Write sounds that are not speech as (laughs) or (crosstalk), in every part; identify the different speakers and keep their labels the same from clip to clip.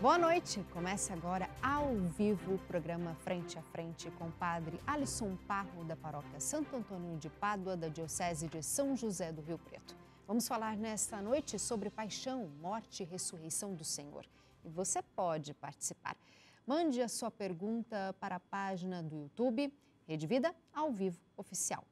Speaker 1: Boa noite! Começa agora ao vivo o programa Frente a Frente com o padre Alisson Parro, da paróquia Santo Antônio de Pádua, da Diocese de São José do Rio Preto. Vamos falar nesta noite sobre paixão, morte e ressurreição do Senhor. E você pode participar. Mande a sua pergunta para a página do YouTube Rede Vida ao Vivo Oficial.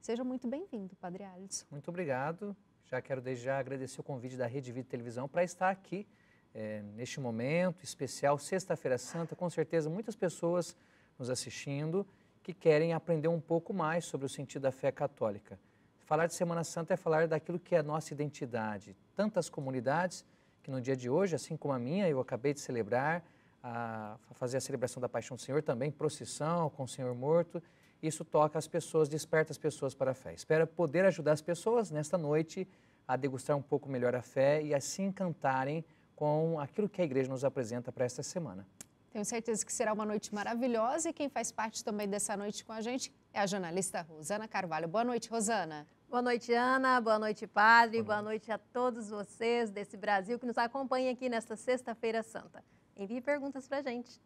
Speaker 1: Seja muito bem-vindo, Padre Alisson. Muito
Speaker 2: obrigado. Já quero desde já agradecer o convite da Rede Vida Televisão para estar aqui é, neste momento especial, Sexta-feira Santa, com certeza muitas pessoas nos assistindo que querem aprender um pouco mais sobre o sentido da fé católica. Falar de Semana Santa é falar daquilo que é a nossa identidade. Tantas comunidades que no dia de hoje, assim como a minha, eu acabei de celebrar, a, a fazer a celebração da Paixão do Senhor também, procissão com o Senhor morto. Isso toca as pessoas, desperta as pessoas para a fé. Espero poder ajudar as pessoas nesta noite a degustar um pouco melhor a fé e assim cantarem com aquilo que a igreja nos apresenta para esta semana.
Speaker 1: Tenho certeza que será uma noite maravilhosa e quem faz parte também dessa noite com a gente é a jornalista Rosana Carvalho. Boa noite, Rosana. Boa noite, Ana.
Speaker 3: Boa noite, Padre. Boa noite, Boa noite a todos vocês desse Brasil que nos acompanha aqui nesta Sexta-feira
Speaker 1: Santa. Envie perguntas para a gente.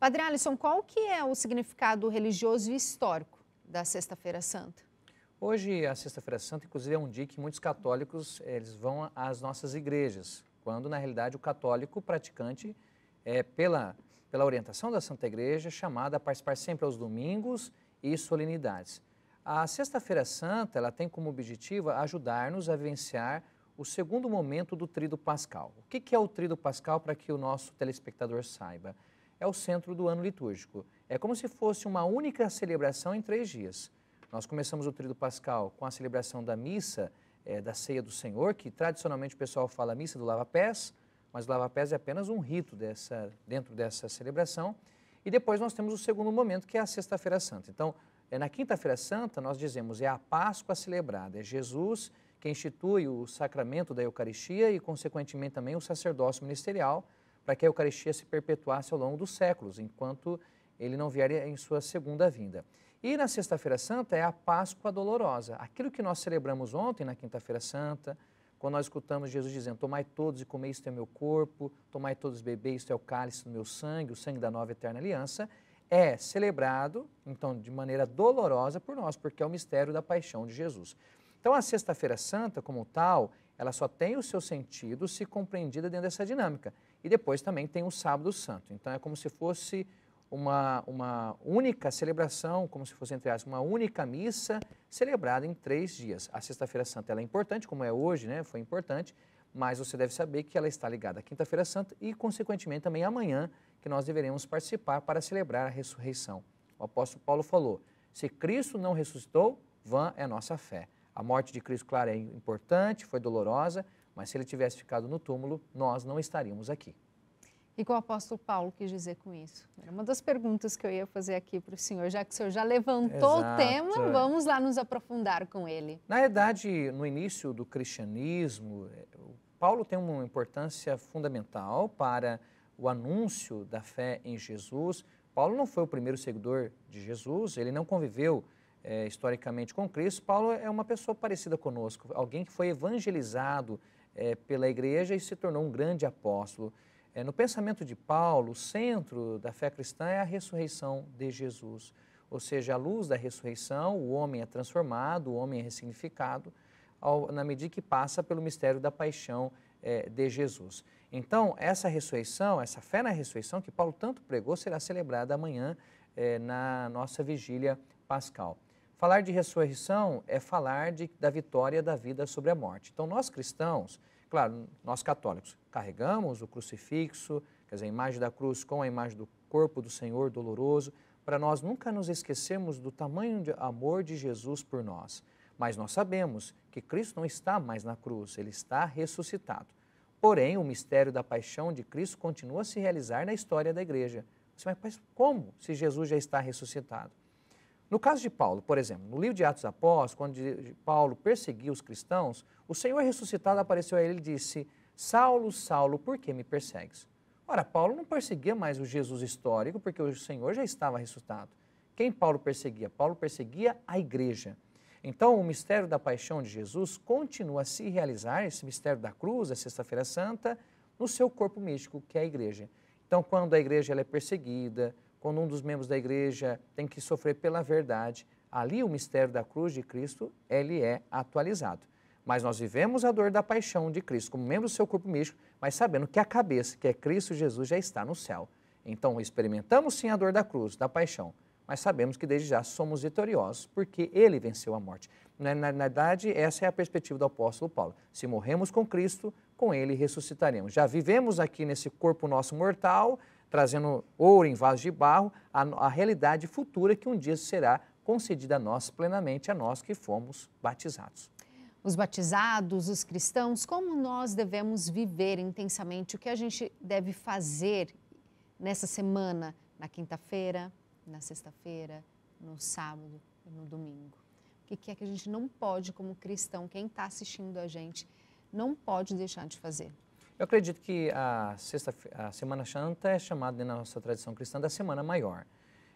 Speaker 1: Padre Alisson, qual que é o significado religioso e histórico da Sexta-feira Santa?
Speaker 2: Hoje, a Sexta-feira Santa, inclusive, é um dia que muitos católicos eles vão às nossas igrejas quando na realidade o católico praticante é pela pela orientação da Santa Igreja chamada a participar sempre aos domingos e solenidades. A Sexta-feira Santa ela tem como objetivo ajudar-nos a vivenciar o segundo momento do Tríduo Pascal. O que, que é o Tríduo Pascal para que o nosso telespectador saiba? É o centro do ano litúrgico. É como se fosse uma única celebração em três dias. Nós começamos o Tríduo Pascal com a celebração da missa é, da ceia do Senhor, que tradicionalmente o pessoal fala a missa do lava-pés, mas o lava-pés é apenas um rito dessa, dentro dessa celebração. E depois nós temos o segundo momento, que é a Sexta-feira Santa. Então, é, na Quinta-feira Santa, nós dizemos é a Páscoa celebrada, é Jesus que institui o sacramento da Eucaristia e, consequentemente, também o sacerdócio ministerial, para que a Eucaristia se perpetuasse ao longo dos séculos, enquanto ele não vier em sua segunda vinda. E na Sexta-feira Santa é a Páscoa Dolorosa. Aquilo que nós celebramos ontem, na Quinta-feira Santa, quando nós escutamos Jesus dizendo: Tomai todos e comei, isto é meu corpo, tomai todos e bebei, isto é o cálice do meu sangue, o sangue da nova eterna aliança, é celebrado, então, de maneira dolorosa por nós, porque é o mistério da paixão de Jesus. Então, a Sexta-feira Santa, como tal, ela só tem o seu sentido se compreendida dentro dessa dinâmica. E depois também tem o Sábado Santo. Então, é como se fosse uma, uma única celebração, como se fosse, entre aspas, uma única missa celebrada em três dias. A Sexta-feira Santa é importante, como é hoje, né? foi importante, mas você deve saber que ela está ligada à Quinta-feira Santa e, consequentemente, também amanhã, que nós deveremos participar para celebrar a ressurreição. O apóstolo Paulo falou: se Cristo não ressuscitou, vã é nossa fé. A morte de Cristo, claro, é importante, foi dolorosa, mas se ele tivesse ficado no túmulo, nós não estaríamos aqui.
Speaker 1: E que o apóstolo Paulo quis dizer com isso? Era uma das perguntas que eu ia fazer aqui para o senhor, já que o senhor já levantou Exato. o tema, vamos lá nos aprofundar com ele.
Speaker 2: Na verdade, no início do cristianismo, é, Paulo tem uma importância fundamental para o anúncio da fé em Jesus. Paulo não foi o primeiro seguidor de Jesus, ele não conviveu é, historicamente com Cristo. Paulo é uma pessoa parecida conosco, alguém que foi evangelizado é, pela igreja e se tornou um grande apóstolo. É, no pensamento de Paulo, o centro da fé cristã é a ressurreição de Jesus. Ou seja, à luz da ressurreição, o homem é transformado, o homem é ressignificado, ao, na medida que passa pelo mistério da paixão é, de Jesus. Então, essa ressurreição, essa fé na ressurreição que Paulo tanto pregou, será celebrada amanhã é, na nossa vigília pascal. Falar de ressurreição é falar de, da vitória da vida sobre a morte. Então, nós cristãos Claro, nós católicos carregamos o crucifixo, quer dizer, a imagem da cruz com a imagem do corpo do Senhor doloroso, para nós nunca nos esquecermos do tamanho de amor de Jesus por nós. Mas nós sabemos que Cristo não está mais na cruz, ele está ressuscitado. Porém, o mistério da paixão de Cristo continua a se realizar na história da igreja. Você, mas como se Jesus já está ressuscitado? No caso de Paulo, por exemplo, no livro de Atos Após, quando Paulo perseguiu os cristãos, o Senhor ressuscitado apareceu a ele e disse: Saulo, Saulo, por que me persegues? Ora, Paulo não perseguia mais o Jesus histórico, porque o Senhor já estava ressuscitado. Quem Paulo perseguia? Paulo perseguia a igreja. Então, o mistério da paixão de Jesus continua a se realizar, esse mistério da cruz, da Sexta-feira Santa, no seu corpo místico, que é a igreja. Então, quando a igreja é perseguida, quando um dos membros da igreja tem que sofrer pela verdade, ali o mistério da cruz de Cristo, ele é atualizado. Mas nós vivemos a dor da paixão de Cristo como membro do seu corpo místico, mas sabendo que a cabeça, que é Cristo Jesus, já está no céu. Então experimentamos sim a dor da cruz, da paixão, mas sabemos que desde já somos vitoriosos, porque ele venceu a morte. Na, na, na verdade, essa é a perspectiva do apóstolo Paulo. Se morremos com Cristo, com ele ressuscitaremos. Já vivemos aqui nesse corpo nosso mortal, trazendo ouro em vaso de barro, a, a realidade futura que um dia será concedida a nós plenamente, a nós que fomos batizados
Speaker 1: os batizados, os cristãos, como nós devemos viver intensamente, o que a gente deve fazer nessa semana, na quinta-feira, na sexta-feira, no sábado e no domingo. O que é que a gente não pode, como cristão, quem está assistindo a gente, não pode deixar de fazer?
Speaker 2: Eu acredito que a, sexta, a Semana Santa é chamada na nossa tradição cristã da Semana Maior.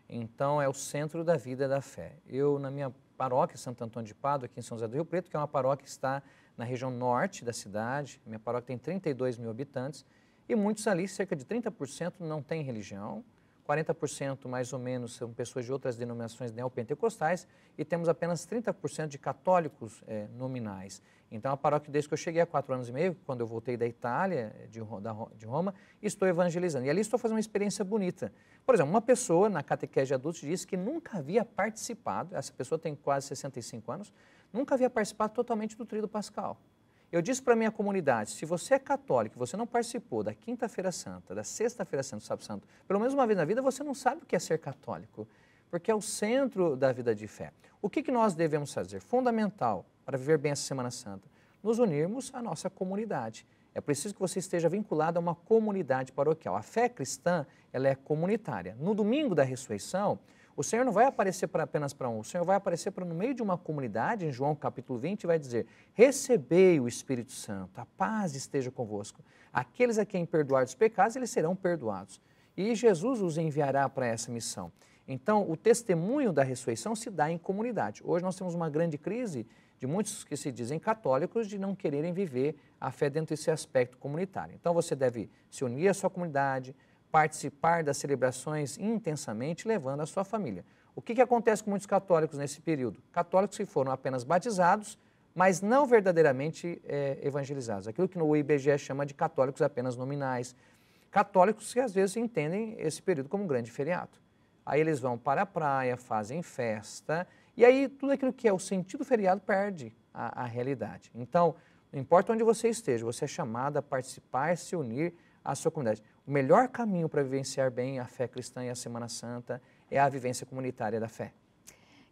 Speaker 2: Então, é o centro da vida da fé. Eu, na minha paróquia Santo Antônio de Pádua, aqui em São José do Rio Preto, que é uma paróquia que está na região norte da cidade, minha paróquia tem 32 mil habitantes, e muitos ali, cerca de 30%, não têm religião, 40% mais ou menos são pessoas de outras denominações neopentecostais e temos apenas 30% de católicos é, nominais. Então, a paróquia, desde que eu cheguei há quatro anos e meio, quando eu voltei da Itália, é, de, da, de Roma, estou evangelizando. E ali estou fazendo uma experiência bonita. Por exemplo, uma pessoa na catequese de adultos disse que nunca havia participado, essa pessoa tem quase 65 anos, nunca havia participado totalmente do tríduo pascal. Eu disse para a minha comunidade, se você é católico, você não participou da quinta-feira santa, da sexta-feira santa, do sábado santo, pelo menos uma vez na vida você não sabe o que é ser católico, porque é o centro da vida de fé. O que, que nós devemos fazer? Fundamental para viver bem essa Semana Santa, nos unirmos à nossa comunidade. É preciso que você esteja vinculado a uma comunidade paroquial. A fé cristã, ela é comunitária. No domingo da ressurreição, o Senhor não vai aparecer pra, apenas para um, o Senhor vai aparecer para no meio de uma comunidade, em João capítulo 20, vai dizer: Recebei o Espírito Santo, a paz esteja convosco. Aqueles a quem perdoar os pecados, eles serão perdoados. E Jesus os enviará para essa missão. Então, o testemunho da ressurreição se dá em comunidade. Hoje nós temos uma grande crise de muitos que se dizem católicos de não quererem viver a fé dentro desse aspecto comunitário. Então, você deve se unir à sua comunidade, participar das celebrações intensamente, levando a sua família. O que, que acontece com muitos católicos nesse período? Católicos que foram apenas batizados, mas não verdadeiramente é, evangelizados. Aquilo que no IBGE chama de católicos apenas nominais. Católicos que às vezes entendem esse período como um grande feriado. Aí eles vão para a praia, fazem festa, e aí tudo aquilo que é o sentido feriado perde a, a realidade. Então, não importa onde você esteja, você é chamado a participar, se unir à sua comunidade. O melhor caminho para vivenciar bem a fé cristã e a Semana Santa é a vivência comunitária da fé.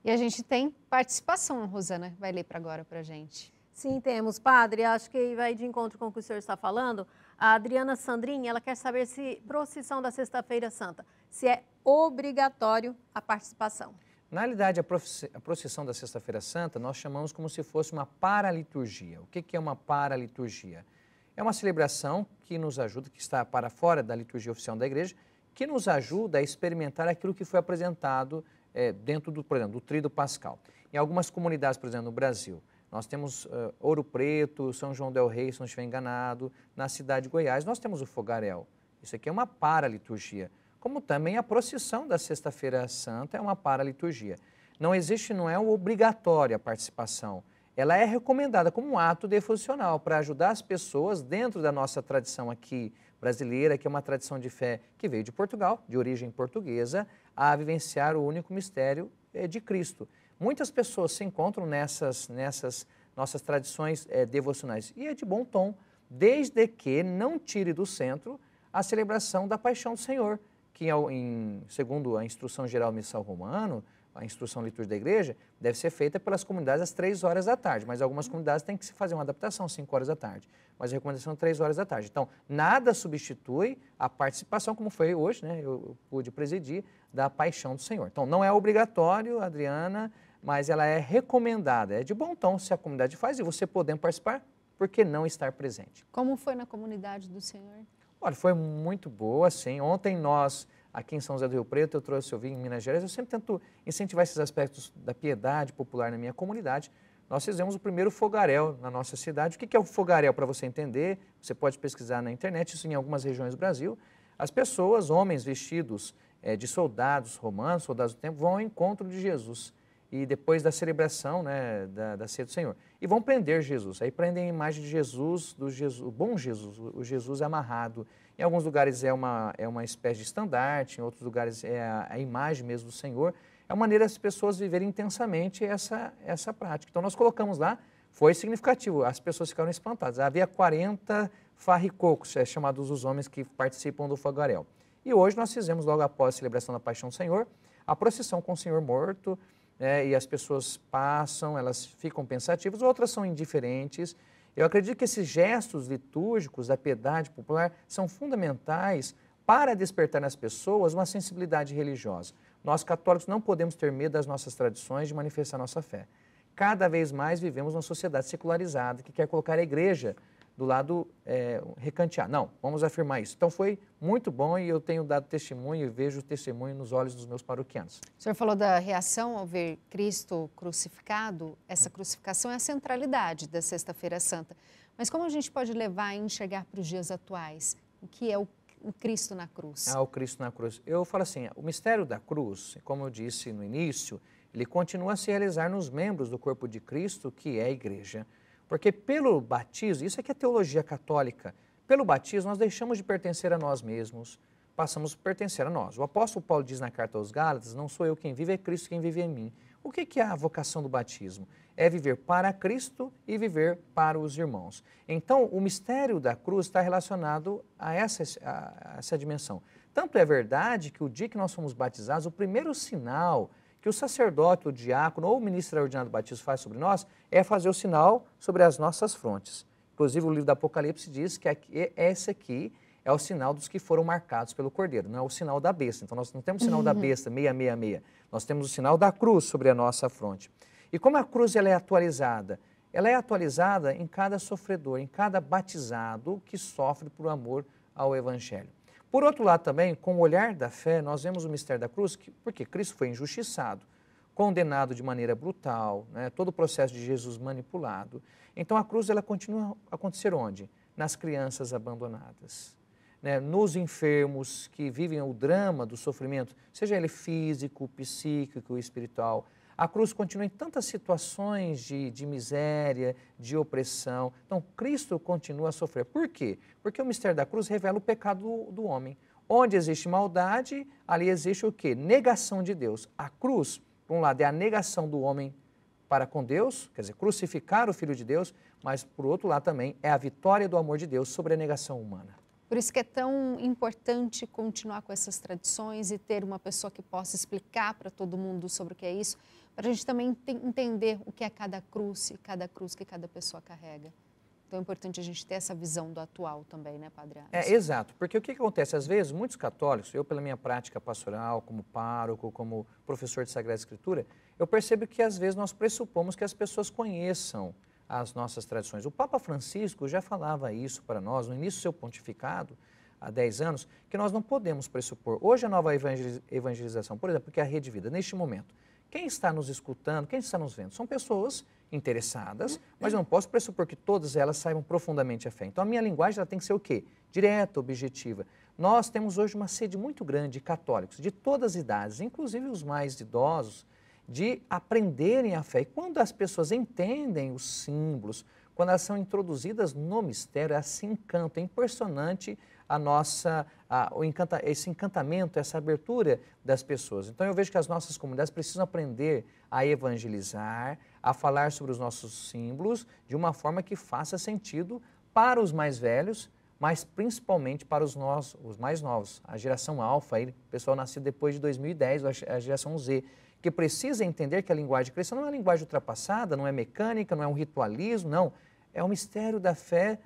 Speaker 1: E a gente tem participação, Rosana, vai ler para agora para gente.
Speaker 3: Sim, temos. Padre, acho que vai de encontro com o que o senhor está falando. A Adriana Sandrinha, ela quer saber se procissão da Sexta-feira Santa, se é obrigatório a participação.
Speaker 2: Na realidade, a procissão da Sexta-feira Santa nós chamamos como se fosse uma paraliturgia. O que é uma paraliturgia? liturgia é uma celebração que nos ajuda, que está para fora da liturgia oficial da igreja, que nos ajuda a experimentar aquilo que foi apresentado é, dentro do, por exemplo, do Tríduo Pascal. Em algumas comunidades, por exemplo, no Brasil, nós temos uh, Ouro Preto, São João del Rei, se não estiver enganado, na cidade de Goiás, nós temos o fogaréu. Isso aqui é uma paraliturgia, como também a procissão da Sexta-feira Santa é uma paraliturgia. Não existe, não é obrigatória a participação, ela é recomendada como um ato devocional para ajudar as pessoas dentro da nossa tradição aqui brasileira, que é uma tradição de fé que veio de Portugal, de origem portuguesa, a vivenciar o único mistério é, de Cristo. Muitas pessoas se encontram nessas, nessas nossas tradições é, devocionais e é de bom tom, desde que não tire do centro a celebração da paixão do Senhor, que é em, segundo a instrução geral missal romano, a instrução litúrgica da igreja deve ser feita pelas comunidades às três horas da tarde, mas algumas comunidades têm que se fazer uma adaptação às 5 horas da tarde, mas a recomendação é três horas da tarde. Então, nada substitui a participação, como foi hoje, né? Eu, pude presidir, da paixão do Senhor. Então, não é obrigatório, Adriana, mas ela é recomendada. É de bom tom se a comunidade faz e você podendo participar, por que não estar presente?
Speaker 1: Como foi na comunidade do Senhor?
Speaker 2: Olha, foi muito boa, sim. Ontem nós Aqui em São José do Rio Preto, eu trouxe, eu vim em Minas Gerais, eu sempre tento incentivar esses aspectos da piedade popular na minha comunidade. Nós fizemos o primeiro fogaréu na nossa cidade. O que é o fogaréu, para você entender? Você pode pesquisar na internet, isso em algumas regiões do Brasil. As pessoas, homens vestidos eh, de soldados romanos, soldados do tempo, vão ao encontro de Jesus e depois da celebração né, da, da ceia do Senhor. E vão prender Jesus. Aí prendem a imagem de Jesus, do Jesus, o bom Jesus, o Jesus amarrado. Em alguns lugares é uma, é uma espécie de estandarte, em outros lugares é a, a imagem mesmo do Senhor. É uma maneira as pessoas viverem intensamente essa, essa prática. Então nós colocamos lá, foi significativo, as pessoas ficaram espantadas. Havia 40 farricocos, é chamados os homens que participam do fogarel E hoje nós fizemos, logo após a celebração da Paixão do Senhor, a procissão com o Senhor morto, né, e as pessoas passam, elas ficam pensativas, outras são indiferentes. Eu acredito que esses gestos litúrgicos da piedade popular são fundamentais para despertar nas pessoas uma sensibilidade religiosa. Nós católicos não podemos ter medo das nossas tradições de manifestar nossa fé. Cada vez mais vivemos uma sociedade secularizada que quer colocar a igreja do lado é, recantear. Não, vamos afirmar isso. Então foi muito bom e eu tenho dado testemunho e vejo testemunho nos olhos dos meus paroquianos.
Speaker 1: O senhor falou da reação ao ver Cristo crucificado. Essa crucificação é a centralidade da Sexta-feira Santa. Mas como a gente pode levar e enxergar para os dias atuais? O que é o Cristo na cruz? Ah, o
Speaker 2: Cristo na cruz. Eu falo assim, o mistério da cruz, como eu disse no início, ele continua a se realizar nos membros do corpo de Cristo, que é a igreja. Porque pelo batismo, isso é que é teologia católica, pelo batismo nós deixamos de pertencer a nós mesmos, passamos a pertencer a nós. O apóstolo Paulo diz na carta aos Gálatas: Não sou eu quem vive, é Cristo quem vive em mim. O que é a vocação do batismo? É viver para Cristo e viver para os irmãos. Então, o mistério da cruz está relacionado a essa, a essa dimensão. Tanto é verdade que o dia que nós fomos batizados, o primeiro sinal que o sacerdote, o diácono ou o ministro do batismo faz sobre nós é fazer o sinal sobre as nossas frontes. Inclusive, o livro do Apocalipse diz que aqui, é, esse aqui é o sinal dos que foram marcados pelo Cordeiro, não é o sinal da besta. Então, nós não temos o sinal uhum. da besta, 666. Nós temos o sinal da cruz sobre a nossa fronte. E como a cruz ela é atualizada? Ela é atualizada em cada sofredor, em cada batizado que sofre por amor ao Evangelho. Por outro lado, também, com o olhar da fé, nós vemos o mistério da cruz, que, porque Cristo foi injustiçado, condenado de maneira brutal, né? todo o processo de Jesus manipulado. Então a cruz ela continua a acontecer onde? Nas crianças abandonadas, né? nos enfermos que vivem o drama do sofrimento, seja ele físico, psíquico, espiritual a cruz continua em tantas situações de, de miséria, de opressão. Então, Cristo continua a sofrer. Por quê? Porque o mistério da cruz revela o pecado do, do homem. Onde existe maldade, ali existe o quê? Negação de Deus. A cruz, por um lado, é a negação do homem para com Deus, quer dizer, crucificar o Filho de Deus, mas por outro lado também é a vitória do amor de Deus sobre a negação humana.
Speaker 1: Por isso que é tão importante continuar com essas tradições e ter uma pessoa que possa explicar para todo mundo sobre o que é isso, para a gente também entender o que é cada cruz e cada cruz que cada pessoa carrega. Então é importante a gente ter essa visão do atual também, né, Padre Alisson? É, exato,
Speaker 2: porque o que acontece? Às vezes, muitos católicos, eu pela minha prática pastoral, como pároco, como professor de Sagrada Escritura, eu percebo que às vezes nós pressupomos que as pessoas conheçam as nossas tradições. O Papa Francisco já falava isso para nós no início do seu pontificado, há 10 anos, que nós não podemos pressupor. Hoje a nova evangelização, por exemplo, que é a Rede Vida, neste momento, quem está nos escutando, quem está nos vendo, são pessoas interessadas, uhum. mas eu não posso pressupor que todas elas saibam profundamente a fé. Então a minha linguagem ela tem que ser o quê? Direta, objetiva. Nós temos hoje uma sede muito grande de católicos, de todas as idades, inclusive os mais idosos, de aprenderem a fé. E quando as pessoas entendem os símbolos, quando elas são introduzidas no mistério, elas se encantam. É impressionante a nossa, a, o encanta, esse encantamento, essa abertura das pessoas. Então eu vejo que as nossas comunidades precisam aprender a evangelizar, a falar sobre os nossos símbolos de uma forma que faça sentido para os mais velhos, mas principalmente para os, nós, os mais novos, a geração alfa, o pessoal nascido depois de 2010, a geração Z, que precisa entender que a linguagem cristã não é uma linguagem ultrapassada, não é mecânica, não é um ritualismo, não. É o mistério da fé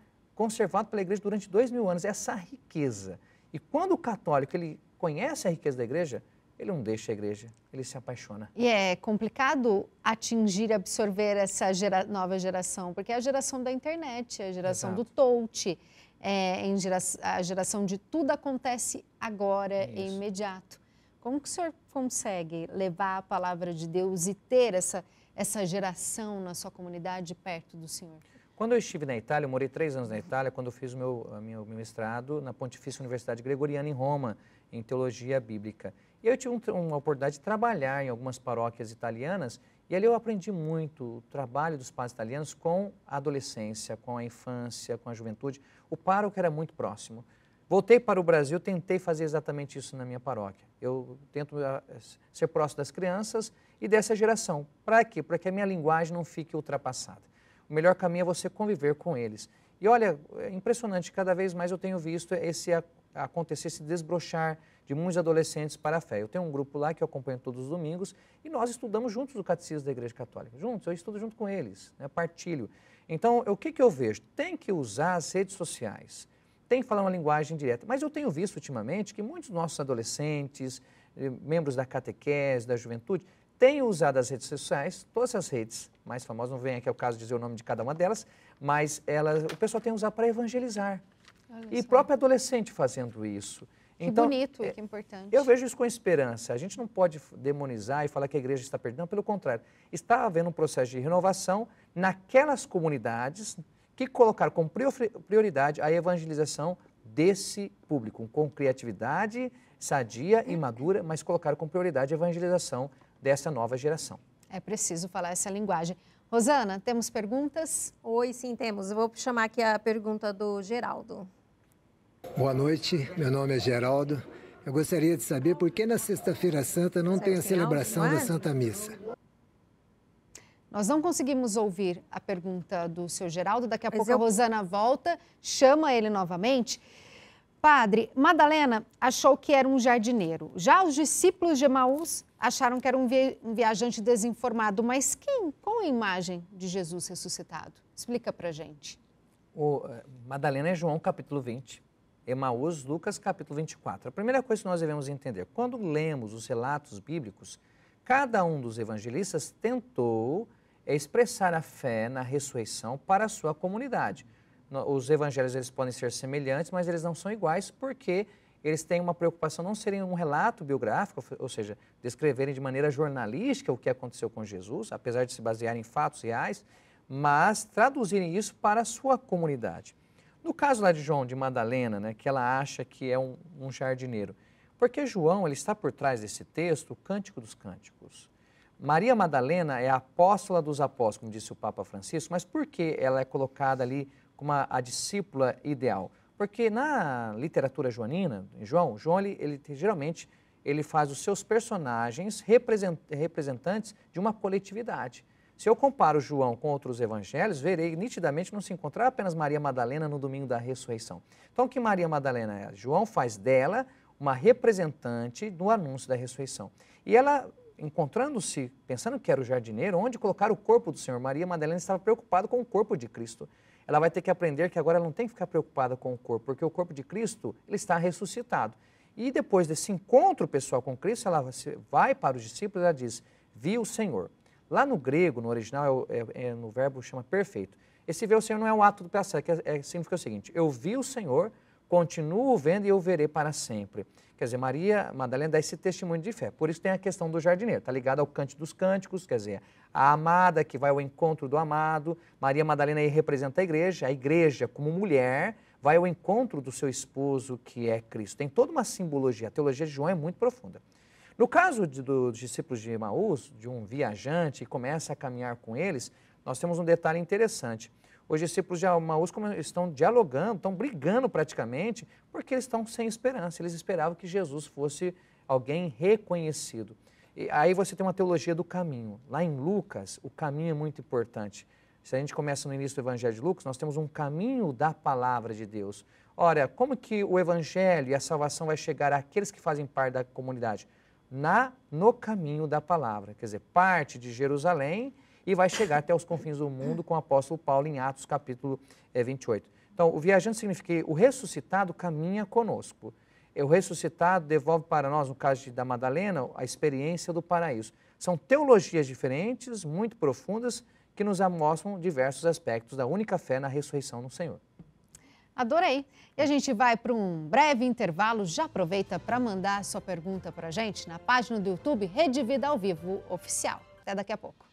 Speaker 2: conservado pela igreja durante dois mil anos, essa riqueza. E quando o católico ele conhece a riqueza da igreja, ele não deixa a igreja, ele se apaixona.
Speaker 1: E é complicado atingir, e absorver essa gera, nova geração, porque é a geração da internet, é a geração Exato. do touch, é em gera, a geração de tudo acontece agora, e é imediato. Como que o senhor consegue levar a palavra de Deus e ter essa, essa geração na sua comunidade perto do senhor?
Speaker 2: Quando eu estive na Itália, eu morei três anos na Itália, quando eu fiz o meu, meu, meu mestrado na Pontifícia Universidade Gregoriana, em Roma, em Teologia Bíblica. E eu tive um, uma oportunidade de trabalhar em algumas paróquias italianas, e ali eu aprendi muito o trabalho dos pais italianos com a adolescência, com a infância, com a juventude. O pároco era muito próximo. Voltei para o Brasil, tentei fazer exatamente isso na minha paróquia. Eu tento ah, ser próximo das crianças e dessa geração. Para quê? Para que a minha linguagem não fique ultrapassada. O melhor caminho é você conviver com eles. E olha, é impressionante, cada vez mais eu tenho visto esse acontecer, esse desbrochar de muitos adolescentes para a fé. Eu tenho um grupo lá que eu acompanho todos os domingos e nós estudamos juntos o Catecismo da Igreja Católica. Juntos, eu estudo junto com eles, né, partilho. Então, o que, que eu vejo? Tem que usar as redes sociais, tem que falar uma linguagem direta. Mas eu tenho visto ultimamente que muitos nossos adolescentes, eh, membros da catequese, da juventude, tenho usado as redes sociais, todas as redes mais famosas, não vem aqui ao caso de dizer o nome de cada uma delas, mas elas, o pessoal tem usado para evangelizar.
Speaker 1: Olha e só. próprio
Speaker 2: adolescente fazendo isso. Que então, bonito, é,
Speaker 1: que importante. Eu vejo
Speaker 2: isso com esperança. A gente não pode demonizar e falar que a igreja está perdendo, pelo contrário. Está havendo um processo de renovação naquelas comunidades que colocaram como prioridade a evangelização desse público, com criatividade sadia e uhum. madura, mas colocaram como prioridade a evangelização dessa nova geração.
Speaker 1: É preciso falar essa linguagem. Rosana, temos perguntas? Oi, sim, temos. Eu vou chamar aqui a pergunta do Geraldo.
Speaker 3: Boa noite, meu nome é Geraldo. Eu gostaria de saber por que na Sexta-feira Santa não tem a celebração da é? Santa Missa.
Speaker 1: Nós não conseguimos ouvir a pergunta do seu Geraldo. Daqui a Mas pouco eu... a Rosana volta, chama ele novamente Padre, Madalena achou que era um jardineiro. Já os discípulos de Emaús acharam que era um, um viajante desinformado, mas quem com a imagem de Jesus ressuscitado? Explica pra gente.
Speaker 2: O, eh, Madalena é João capítulo 20, Emaús, Lucas capítulo 24. A primeira coisa que nós devemos entender, quando lemos os relatos bíblicos, cada um dos evangelistas tentou expressar a fé na ressurreição para a sua comunidade os evangelhos eles podem ser semelhantes, mas eles não são iguais porque eles têm uma preocupação não serem um relato biográfico, ou seja, descreverem de maneira jornalística o que aconteceu com Jesus, apesar de se basearem em fatos reais, mas traduzirem isso para a sua comunidade. No caso lá de João de Madalena, né, que ela acha que é um, um jardineiro, porque João ele está por trás desse texto, o Cântico dos Cânticos. Maria Madalena é a apóstola dos apóstolos, como disse o Papa Francisco, mas por que ela é colocada ali como a, a discípula ideal? Porque na literatura joanina, em João, João ele, ele, geralmente ele faz os seus personagens representantes de uma coletividade. Se eu comparo João com outros evangelhos, verei nitidamente não se encontrar apenas Maria Madalena no domingo da ressurreição. Então, o que Maria Madalena é? João faz dela uma representante do anúncio da ressurreição. E ela, encontrando-se, pensando que era o jardineiro, onde colocar o corpo do Senhor, Maria Madalena estava preocupada com o corpo de Cristo ela vai ter que aprender que agora ela não tem que ficar preocupada com o corpo, porque o corpo de Cristo ele está ressuscitado. E depois desse encontro pessoal com Cristo, ela vai para os discípulos e ela diz: Vi o Senhor. Lá no grego, no original, é, é, é, no verbo chama perfeito. Esse ver o Senhor não é um ato do passado, é, é, significa o seguinte: eu vi o Senhor continuo vendo e eu verei para sempre. Quer dizer, Maria Madalena dá esse testemunho de fé. Por isso tem a questão do jardineiro, está ligado ao cante dos cânticos, quer dizer, a amada que vai ao encontro do amado. Maria Madalena aí representa a igreja, a igreja como mulher vai ao encontro do seu esposo que é Cristo. Tem toda uma simbologia, a teologia de João é muito profunda. No caso de, dos discípulos de Emaús, de um viajante que começa a caminhar com eles, nós temos um detalhe interessante os discípulos de Maús estão dialogando, estão brigando praticamente, porque eles estão sem esperança. Eles esperavam que Jesus fosse alguém reconhecido. E aí você tem uma teologia do caminho. Lá em Lucas, o caminho é muito importante. Se a gente começa no início do Evangelho de Lucas, nós temos um caminho da palavra de Deus. Olha, como que o Evangelho e a salvação vai chegar àqueles que fazem parte da comunidade? Na, no caminho da palavra. Quer dizer, parte de Jerusalém e vai chegar até os confins do mundo com o apóstolo Paulo em Atos capítulo é, eh, 28. Então, o viajante significa que o ressuscitado caminha conosco. O ressuscitado devolve para nós, no caso de, da Madalena, a experiência do paraíso. São teologias diferentes, muito profundas, que nos mostram diversos aspectos da única fé na ressurreição no Senhor.
Speaker 1: Adorei. E a gente vai para um breve intervalo. Já aproveita para mandar sua pergunta para a gente na página do YouTube Rede Vida ao Vivo Oficial. Até daqui a pouco.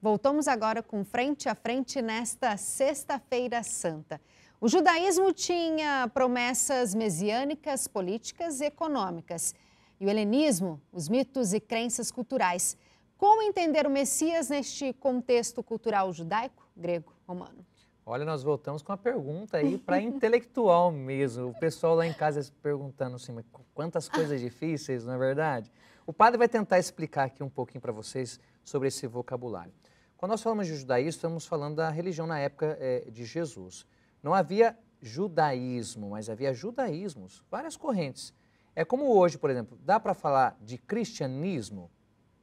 Speaker 1: Voltamos agora com Frente a Frente nesta Sexta-feira Santa. O judaísmo tinha promessas messiânicas, políticas e econômicas. E o helenismo, os mitos e crenças culturais. Como entender o Messias neste contexto cultural judaico, grego, romano?
Speaker 2: Olha, nós voltamos com uma pergunta aí para (laughs) intelectual mesmo. O pessoal lá em casa se perguntando assim, mas quantas coisas difíceis, não é verdade? O padre vai tentar explicar aqui um pouquinho para vocês sobre esse vocabulário. Quando nós falamos de judaísmo, estamos falando da religião na época é, de Jesus. Não havia judaísmo, mas havia judaísmos, várias correntes. É como hoje, por exemplo, dá para falar de cristianismo?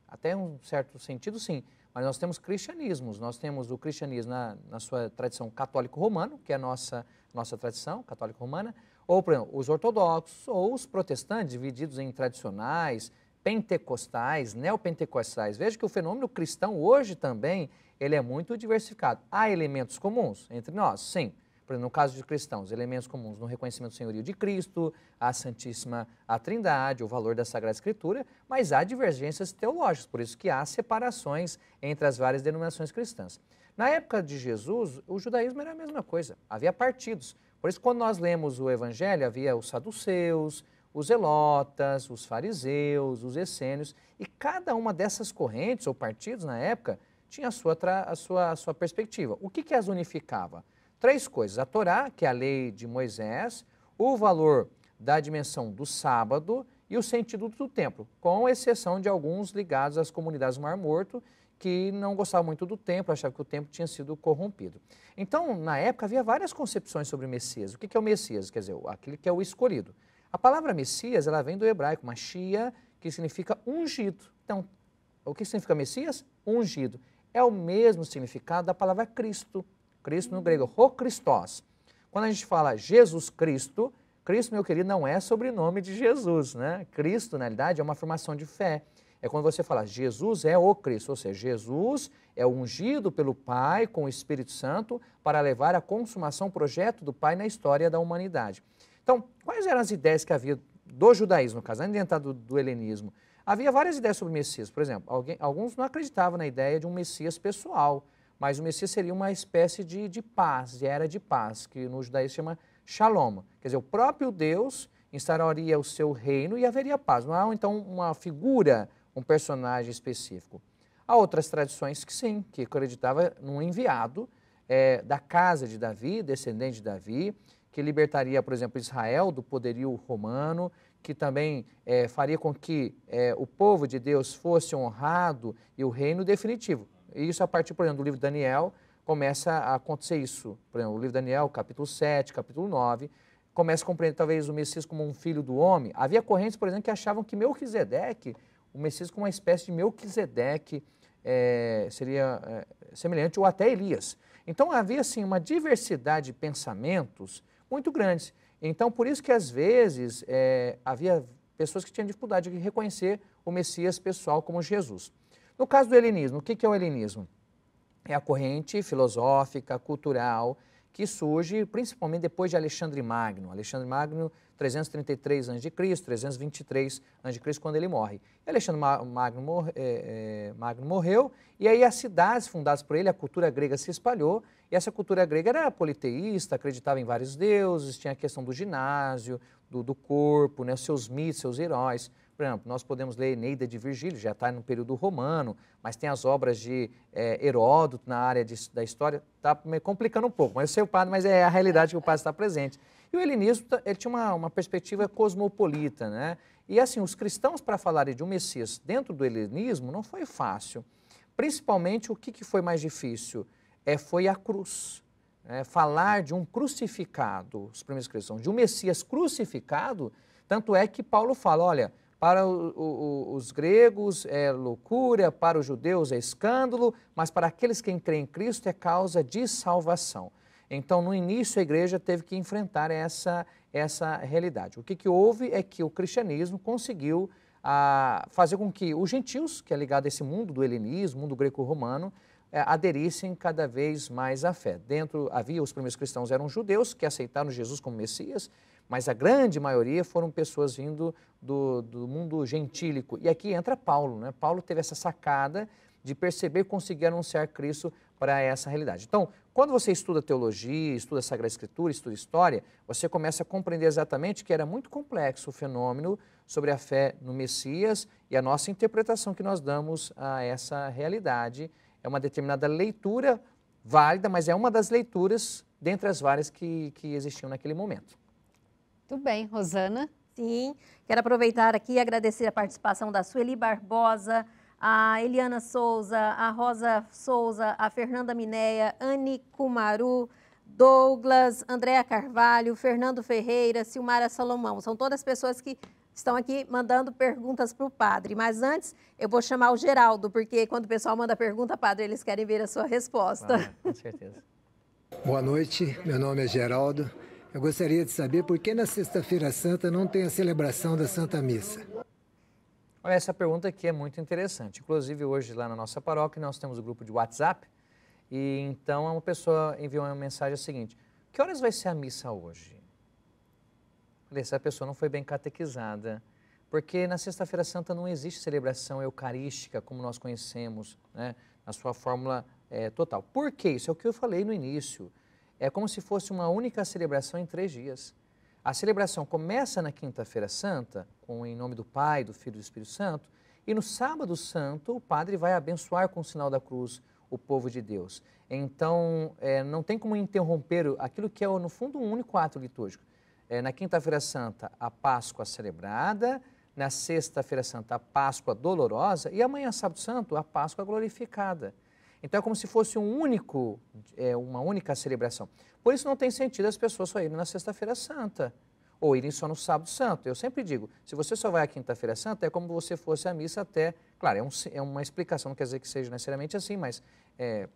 Speaker 2: Até um certo sentido, sim. Mas nós temos cristianismos. Nós temos o cristianismo na, na sua tradição católico romana, que é a nossa, nossa tradição católico-romana, ou, por exemplo, os ortodoxos ou os protestantes, divididos em tradicionais, pentecostais, neopentecostais. Veja que o fenômeno cristão hoje também ele é muito diversificado. Há elementos comuns entre nós, sim. Por exemplo, no caso de cristãos, elementos comuns no reconhecimento do senhorio de Cristo, a Santíssima a Trindade, o valor da Sagrada Escritura, mas há divergências teológicas, por isso que há separações entre as várias denominações cristãs. Na época de Jesus, o judaísmo era a mesma coisa, havia partidos. Por isso, quando nós lemos o Evangelho, havia os saduceus, os zelotas, os fariseus, os essênios, e cada uma dessas correntes ou partidos na época tinha a sua, a sua, a sua perspectiva. O que, que as unificava? Três coisas: a Torá, que é a lei de Moisés, o valor da dimensão do sábado e o sentido do templo, com exceção de alguns ligados às comunidades do Mar Morto, que não gostavam muito do templo, achavam que o templo tinha sido corrompido. Então, na época, havia várias concepções sobre o Messias. O que é o Messias? Quer dizer, aquele que é o escolhido. A palavra Messias, ela vem do hebraico, Machia, que significa ungido. Então, o que significa Messias? Ungido. É o mesmo significado da palavra Cristo. Cristo no grego, ho Christos. Quando a gente fala Jesus Cristo, Cristo, meu querido, não é sobrenome de Jesus, né? Cristo, na realidade, é uma afirmação de fé. É quando você fala Jesus é o Cristo, ou seja, Jesus é ungido pelo Pai com o Espírito Santo para levar à consumação o projeto do Pai na história da humanidade. Então, quais eram as ideias que havia do judaísmo, no caso, ainda dentro do, do helenismo? Havia várias ideias sobre o Messias. Por exemplo, alguém, alguns não acreditavam na ideia de um Messias pessoal, mas o Messias seria uma espécie de, de paz, de era de paz, que no judaísmo chama shalom. Quer dizer, o próprio Deus instauraria o seu reino e haveria paz. Não há, então, uma figura, um personagem específico. Há outras tradições que sim, que acreditava num enviado é, da casa de Davi, descendente de Davi, que libertaria, por exemplo, Israel do poderio romano, que também é, faria com que é, o povo de Deus fosse honrado e o reino definitivo. E isso a partir, por exemplo, do livro de Daniel, começa a acontecer isso. Por exemplo, o livro de Daniel, capítulo 7, capítulo 9, começa a compreender talvez o Messias como um filho do homem. Havia correntes, por exemplo, que achavam que Melquisedeque, o Messias como uma espécie de Melquisedeque, é, seria é, semelhante, ou até Elias. Então havia, assim, uma diversidade de pensamentos muito grandes. Então, por isso que às vezes é, havia pessoas que tinham dificuldade de reconhecer o Messias pessoal como Jesus. No caso do helenismo, o que é o helenismo? É a corrente filosófica, cultural, que surge principalmente depois de Alexandre Magno. Alexandre Magno 333 a.C., 323 a.C., quando ele morre. E Alexandre Magno, morre, é, é, Magno morreu, e aí as cidades fundadas por ele, a cultura grega se espalhou, e essa cultura grega era politeísta, acreditava em vários deuses, tinha a questão do ginásio, do, do corpo, né, seus mitos, seus heróis. Por exemplo, nós podemos ler Eneida de Virgílio, já está no período romano, mas tem as obras de é, Heródoto na área de, da história, está complicando um pouco, mas eu sei o padre, mas é a realidade que o padre está presente. E o helenismo ele tinha uma, uma perspectiva cosmopolita, né? E assim, os cristãos para falarem de um Messias dentro do helenismo não foi fácil. Principalmente o que, que foi mais difícil? É, foi a cruz. É, falar de um crucificado, os primeiros cristãos, de um Messias crucificado, tanto é que Paulo fala, olha, para o, o, os gregos é loucura, para os judeus é escândalo, mas para aqueles que creem em Cristo é causa de salvação. Então, no início, a igreja teve que enfrentar essa, essa realidade. O que, que houve é que o cristianismo conseguiu ah, fazer com que os gentios, que é ligado a esse mundo do helenismo, mundo greco-romano, eh, aderissem cada vez mais à fé. Dentro havia os primeiros cristãos eram judeus que aceitaram Jesus como Messias, mas a grande maioria foram pessoas vindo do, do mundo gentílico. E aqui entra Paulo, né? Paulo teve essa sacada de perceber e conseguir anunciar Cristo para essa realidade. Então, quando você estuda teologia, estuda Sagrada Escritura, estuda história, você começa a compreender exatamente que era muito complexo o fenômeno sobre a fé no Messias e a nossa interpretação que nós damos a essa realidade. É uma determinada leitura válida, mas é uma das leituras dentre as várias que, que existiam naquele momento.
Speaker 1: Muito bem, Rosana.
Speaker 3: Sim, quero aproveitar aqui e agradecer a participação da Sueli Barbosa, a Eliana Souza, a Rosa Souza, a Fernanda Mineia, Anne Kumaru, Douglas, Andréa Carvalho, Fernando Ferreira, Silmara Salomão. São todas pessoas que estão aqui mandando perguntas para o padre. Mas antes, eu vou chamar o Geraldo, porque quando o pessoal manda pergunta, padre, eles querem ver a sua resposta. Ah,
Speaker 2: com certeza.
Speaker 3: Boa noite, meu nome é Geraldo. Eu gostaria de saber por que na Sexta-feira Santa não tem a celebração da Santa Missa.
Speaker 2: Olha, essa pergunta aqui é muito interessante. Inclusive, hoje lá na nossa paróquia, nós temos o um grupo de WhatsApp. E então, uma pessoa enviou uma mensagem seguinte: Que horas vai ser a missa hoje? Falei, essa pessoa não foi bem catequizada. Porque na Sexta-feira Santa não existe celebração eucarística como nós conhecemos, né? na sua fórmula é, total. Por quê? isso? É o que eu falei no início. É como se fosse uma única celebração em três dias. A celebração começa na Quinta-feira Santa, com em nome do Pai, do Filho e do Espírito Santo, e no Sábado Santo o padre vai abençoar com o sinal da cruz o povo de Deus. Então, é, não tem como interromper aquilo que é, no fundo, um único ato litúrgico. É, na Quinta-feira Santa, a Páscoa celebrada, na Sexta-feira Santa, a Páscoa dolorosa e amanhã, Sábado Santo, a Páscoa glorificada. Então é como se fosse um único, é, uma única celebração. Por isso não tem sentido as pessoas só irem na Sexta-feira Santa ou irem só no Sábado Santo. Eu sempre digo, se você só vai à Quinta-feira Santa, é como você fosse à missa até. Claro, é, um, é uma explicação, não quer dizer que seja necessariamente assim, mas é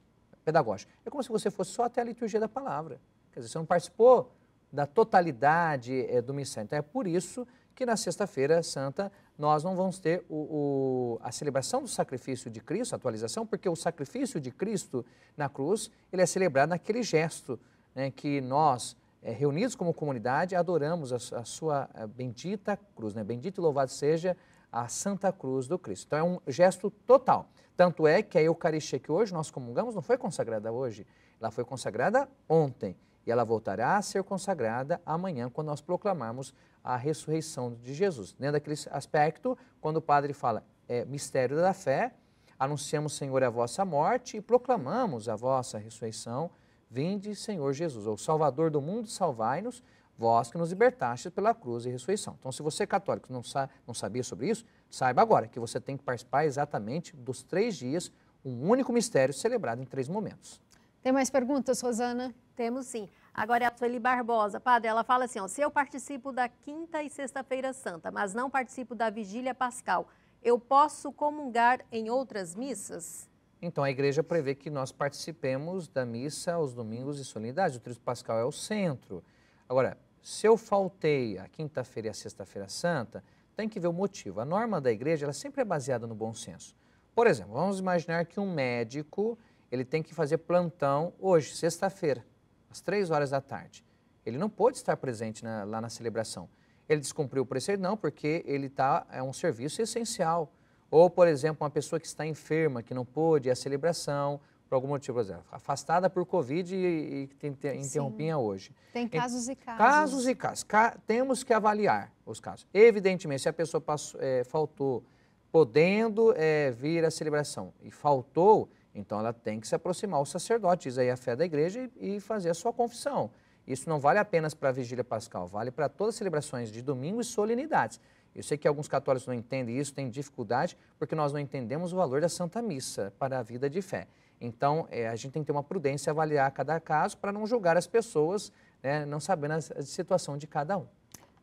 Speaker 2: pedagógico. É como se você fosse só até a liturgia da palavra. Quer dizer, você não participou da totalidade é, do missão. Então é por isso que na Sexta-feira Santa nós não vamos ter o, o, a celebração do sacrifício de Cristo, a atualização, porque o sacrifício de Cristo na cruz, ele é celebrado naquele gesto né, que nós, é, reunidos como comunidade, adoramos a, a sua eh, bendita cruz, né? bendito e louvado seja a Santa Cruz do Cristo. Então é um gesto total. Tanto é que a Eucaristia que hoje nós comungamos não foi consagrada hoje, ela foi consagrada ontem e ela voltará a ser consagrada amanhã quando nós proclamarmos a ressurreição de Jesus. Dentro daquele aspecto, quando o padre fala é, mistério da fé, anunciamos, Senhor, a vossa morte e proclamamos a vossa ressurreição. Vinde, Senhor Jesus, ou Salvador do mundo, salvai-nos, vós que nos libertastes pela cruz e ressurreição. Então, se você é católico não, sa não sabia sobre isso, saiba agora que você tem que participar exatamente dos três dias, um único mistério celebrado em três momentos.
Speaker 1: Tem mais perguntas, Rosana?
Speaker 3: Temos sim. Agora é a Sueli Barbosa. Padre, ela fala assim: ó, se eu participo da quinta e sexta-feira santa, mas não participo da vigília pascal, eu posso comungar em outras missas?
Speaker 2: Então a igreja prevê que nós participemos da missa aos domingos e solenidades. O Cristo Pascal é o centro. Agora, se eu faltei a quinta-feira e a sexta-feira santa, tem que ver o motivo. A norma da igreja ela sempre é baseada no bom senso. Por exemplo, vamos imaginar que um médico ele tem que fazer plantão hoje, sexta-feira às três horas da tarde. Ele não pôde estar presente na, lá na celebração. Ele descumpriu o preceito? Não, porque ele tá, é um serviço essencial. Ou, por exemplo, uma pessoa que está enferma, que não pôde, a celebração, por algum motivo, afastada por Covid e, que interrompia hoje. Tem casos e casos. Casos e casos. Ca temos que avaliar os casos. Evidentemente, se a pessoa passou, é, faltou, podendo é, vir à celebração e faltou, então ela tem que se aproximar ao sacerdote, aí a fé da igreja, e, fazer a sua confissão. Isso não vale apenas para a vigília pascal, vale para todas as celebrações de domingo e solenidades. Eu sei que alguns católicos não entendem isso, têm dificuldade, porque nós não entendemos o valor da Santa Missa para a vida de fé. Então, é, a gente tem que ter uma prudência, avaliar cada caso para não julgar as pessoas, né, não sabendo a situação de cada um.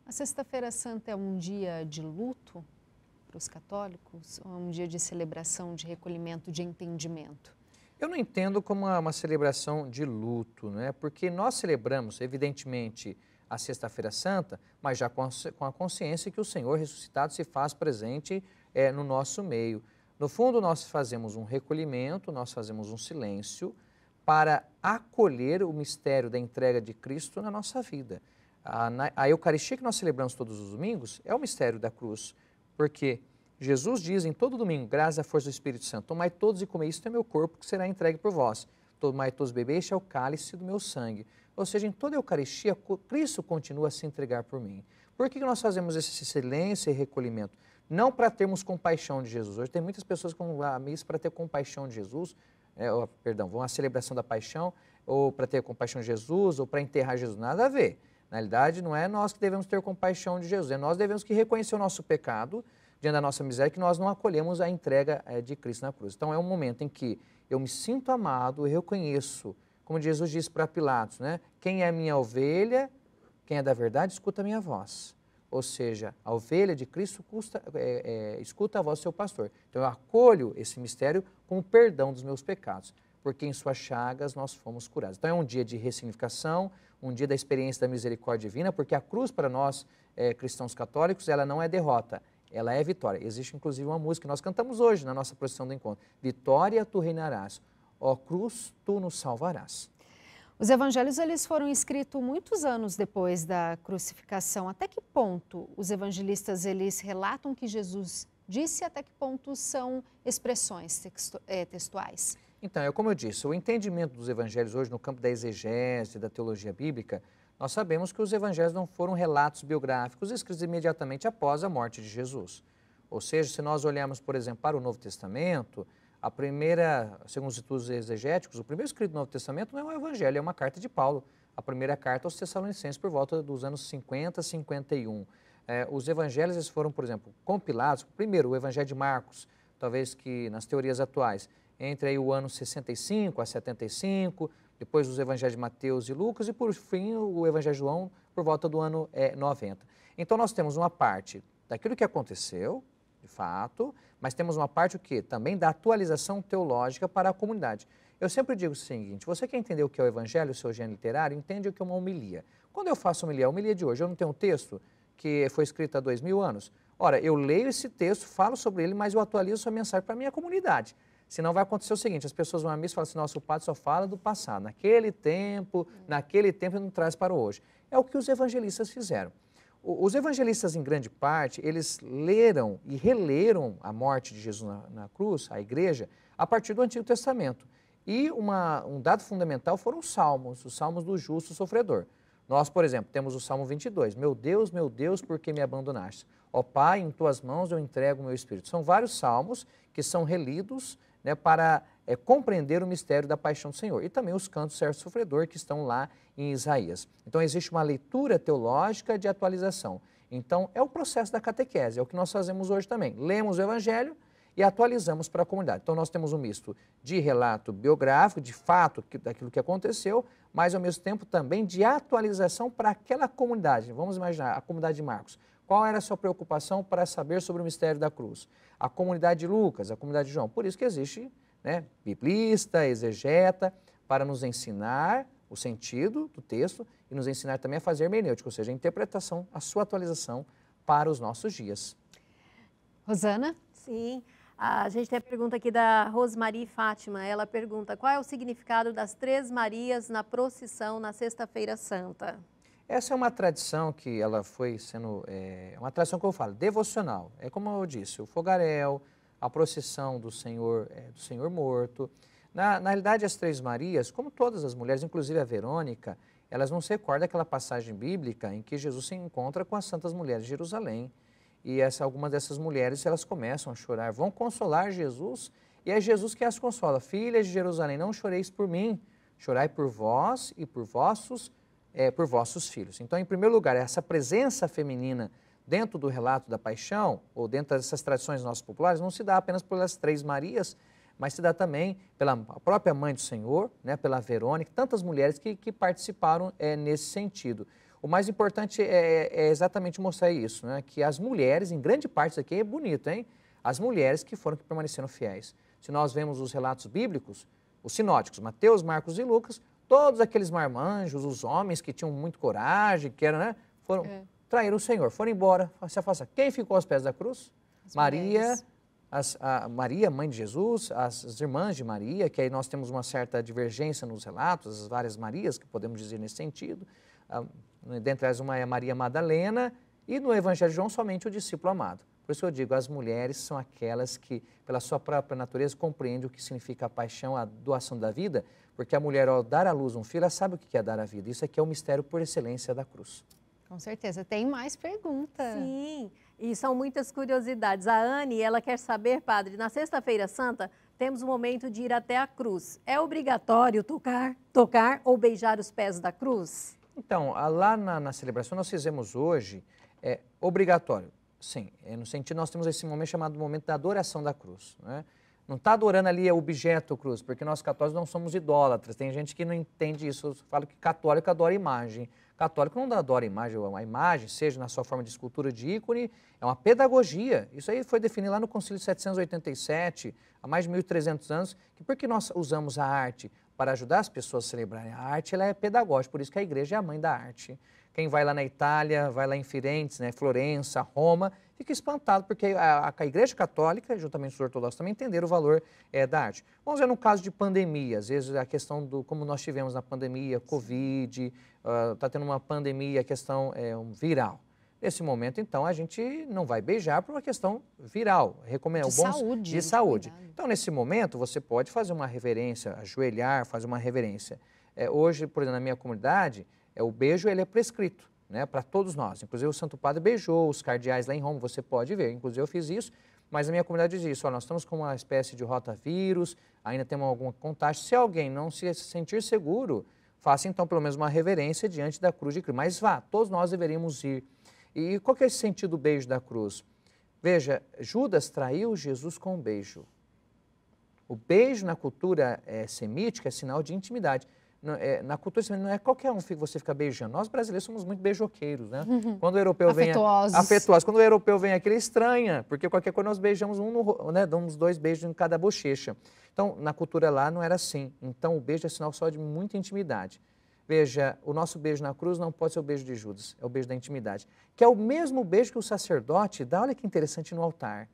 Speaker 1: A Sexta-feira Santa é um dia de luto para os católicos ou é um dia de celebração, de recolhimento, de entendimento?
Speaker 2: Eu não entendo como uma, é uma celebração de luto, é porque nós celebramos, evidentemente, a Sexta-feira Santa, mas já com a, com a consciência que o Senhor ressuscitado se faz presente é, no nosso meio. No fundo, nós fazemos um recolhimento, nós fazemos um silêncio para acolher o mistério da entrega de Cristo na nossa vida. A, na, a Eucaristia que nós celebramos todos os domingos é o mistério da cruz. Porque Jesus diz em todo domingo, graças à força do Espírito Santo, tomai todos e comei, isto é meu corpo que será entregue por vós. Tomai todos bebês, este é o cálice do meu sangue. Ou seja, em toda a Eucaristia, Cristo continua a se entregar por mim. Por que nós fazemos esse silêncio e recolhimento? Não para termos compaixão de Jesus. Hoje tem muitas pessoas que vão à missa para ter compaixão de Jesus, é, ou, perdão, vão à celebração da paixão, ou para ter compaixão de Jesus, ou para enterrar Jesus. Nada a ver. Na realidade, não é nós que devemos ter compaixão de Jesus, é nós devemos que reconhecer o nosso pecado diante da nossa miséria, que nós não acolhemos a entrega eh, de Cristo na cruz. Então é um momento em que eu me sinto amado, eu reconheço, como Jesus disse para Pilatos, né? Quem é minha ovelha, quem é da verdade, escuta a minha voz. Ou seja, a ovelha de Cristo custa, é, é, escuta a voz do seu pastor. Então eu acolho esse mistério com o perdão dos meus pecados, porque em suas chagas nós fomos curados. Então é um dia de ressignificação, um dia da experiência da misericórdia divina, porque a cruz para nós é, cristãos católicos, ela não é derrota, ela é vitória. Existe inclusive uma música que nós cantamos hoje na nossa procissão do encontro: Vitória tu reinarás, ó cruz tu nos salvarás.
Speaker 1: Os evangelhos eles foram escritos muitos anos depois da crucificação. Até que ponto os evangelistas eles relatam que Jesus disse? Até que ponto são expressões é, textuais?
Speaker 2: Então, é como eu disse, o entendimento dos evangelhos hoje no campo da exegese, da teologia bíblica, nós sabemos que os evangelhos não foram relatos biográficos escritos imediatamente após a morte de Jesus. Ou seja, se nós olharmos, por exemplo, para o Novo Testamento, a primeira, segundo os estudos exegéticos, o primeiro escrito do Novo Testamento não é um evangelho, é uma carta de Paulo, a primeira carta aos Tessalonicenses por volta dos anos 50, 51. É, os evangelhos foram, por exemplo, compilados, primeiro o evangelho de Marcos, talvez que nas teorias atuais, entre aí o ano 65 a 75, depois os evangelhos de Mateus e Lucas e, por fim, o evangelho de João por volta do ano é, eh, 90. Então, nós temos uma parte daquilo que aconteceu, de fato, mas temos uma parte o quê? Também da atualização teológica para a comunidade. Eu sempre digo o seguinte, você quer entender o que é o evangelho, o seu gênero literário, entende o que é uma homilia. Quando eu faço homilia, a homilia de hoje, eu não tenho um texto que foi escrito há dois mil anos? Ora, eu leio esse texto, falo sobre ele, mas eu atualizo sua mensagem para a minha comunidade. Senão vai acontecer o seguinte: as pessoas vão à missa e falam assim, nosso padre só fala do passado, naquele tempo, hum. naquele tempo e não traz para hoje. É o que os evangelistas fizeram. os evangelistas, em grande parte, eles leram e releram a morte de Jesus na, na cruz, a igreja, a partir do Antigo Testamento. E uma, um dado fundamental foram os salmos, os salmos do justo sofredor. Nós, por exemplo, temos o Salmo 22. Meu Deus, meu Deus, por que me abandonaste? Ó Pai, em tuas mãos eu entrego o meu espírito. São vários salmos que são relidos né, para é, compreender o mistério da paixão do Senhor. E também os cantos certo sofredor que estão lá em Isaías. Então existe uma leitura teológica de atualização. Então é o processo da catequese, é o que nós fazemos hoje também. Lemos o Evangelho e atualizamos para a comunidade. Então nós temos um misto de relato biográfico, de fato que, daquilo que aconteceu, mas ao mesmo tempo também de atualização para aquela comunidade. Vamos imaginar a comunidade de Marcos. Qual era a sua preocupação para saber sobre o mistério da cruz? A comunidade de Lucas, a comunidade de João. Por isso que existe né, biblista, exegeta, para nos ensinar o sentido do texto e nos ensinar também a fazer hermenêutica, ou seja, a interpretação, a sua atualização para os nossos dias.
Speaker 3: Rosana? Sim. A gente tem a pergunta aqui da Rosmarie Fátima. Ela pergunta: qual é o significado das três Marias na procissão na Sexta-feira Santa?
Speaker 2: Essa é uma tradição que ela foi sendo, é, uma tradição que eu falo, devocional. É como eu disse, o fogarel, a procissão do Senhor, é, do Senhor morto. Na, na realidade, as Três Marias, como todas as mulheres, inclusive a Verônica, elas não se recordam daquela passagem bíblica em que Jesus se encontra com as santas mulheres de Jerusalém. E essa, algumas dessas mulheres, elas começam a chorar, vão consolar Jesus, e é Jesus que as consola. Filhas de Jerusalém, não choreis por mim, chorai por vós e por vossos é, por vossos filhos. Então, em primeiro lugar, essa presença feminina dentro do relato da paixão, ou dentro dessas tradições nossas populares, não se dá apenas pelas três Marias, mas se dá também pela própria mãe do Senhor, né, pela Verônica, tantas mulheres que, que participaram é, nesse sentido. O mais importante é, é, exatamente mostrar isso, né, que as mulheres, em grande parte isso aqui é bonito, hein? As mulheres que foram que permaneceram fiéis. Se nós vemos os relatos bíblicos, os sinóticos, Mateus, Marcos e Lucas, todos aqueles marmanjos, os homens que tinham muito coragem, que eram, né, foram é. trair o Senhor, foram embora, se afastaram. Quem ficou aos pés da cruz? As Maria, as, a Maria, mãe de Jesus, as, as, irmãs de Maria, que aí nós temos uma certa divergência nos relatos, as várias Marias que podemos dizer nesse sentido. Ah, dentre elas uma é Maria Madalena e no Evangelho de João somente o discípulo amado. Por isso eu digo, as mulheres são aquelas que, pela sua própria natureza, compreendem o que significa a paixão, a doação da vida, porque a mulher, ao dar à luz um filho, ela sabe o que é dar a vida. Isso aqui é o mistério por excelência da cruz.
Speaker 1: Com certeza. Tem mais perguntas. Sim,
Speaker 3: e são muitas curiosidades. A Anne, ela quer saber, padre, na Sexta-feira Santa, temos o um momento de ir até a cruz. É obrigatório tocar, tocar ou beijar os pés da cruz?
Speaker 2: Então, lá na, na celebração nós fizemos hoje, é obrigatório. Sim, é, no sentido, nós temos esse momento chamado momento da adoração da cruz. Né? Não está adorando ali o objeto, Cruz, porque nós católicos não somos idólatras. Tem gente que não entende isso. Eu falo que católico adora imagem. Católico não adora imagem. A imagem, seja na sua forma de escultura de ícone, é uma pedagogia. Isso aí foi definido lá no Concílio 787, há mais de 1.300 anos, que que nós usamos a arte para ajudar as pessoas a celebrarem a arte, ela é pedagógica, por isso que a igreja é a mãe da arte. Quem vai lá na Itália, vai lá em Firenze, né, Florença, Roma, fica espantado, porque a, a Igreja Católica, juntamente os ortodoxos, também entenderam o valor é, da arte. Vamos ver no caso de pandemia, às vezes a questão do, como nós tivemos na pandemia, Covid, está ah, uh, tendo uma pandemia, a questão é, um, viral. Nesse momento, então, a gente não vai beijar por uma questão viral. Recomendo de bons, saúde. De né? saúde. Então, nesse momento, você pode fazer uma reverência, ajoelhar, fazer uma reverência. É, hoje, por exemplo, na minha comunidade, é, o beijo ele é prescrito né, para todos nós. Inclusive o Santo Padre beijou os cardeais lá em Roma, você pode ver, inclusive eu fiz isso, mas a minha comunidade diz isso, ó, nós estamos com uma espécie de rotavírus, ainda temos alguma contagem, se alguém não se sentir seguro, faça então pelo menos uma reverência diante da cruz de Cristo, mas vá, todos nós deveríamos ir. E qual que é esse sentido do beijo da cruz? Veja, Judas traiu Jesus com um beijo. O beijo na cultura é, semítica é sinal de intimidade é, na cultura não é qualquer um que você fica beijando. Nós brasileiros somos muito beijoqueiros, né? Uhum. Quando o europeu vem. Afetuosos. afetuosos. Quando o europeu vem aqui, ele estranha, porque qualquer coisa nós beijamos um no, né? Damos dois beijos em cada bochecha. Então, na cultura lá não era assim. Então, o beijo é sinal só de muita intimidade. Veja, o nosso beijo na cruz não pode ser o beijo de Judas, é o beijo da intimidade, que é o mesmo beijo que o sacerdote dá, olha que interessante, no altar.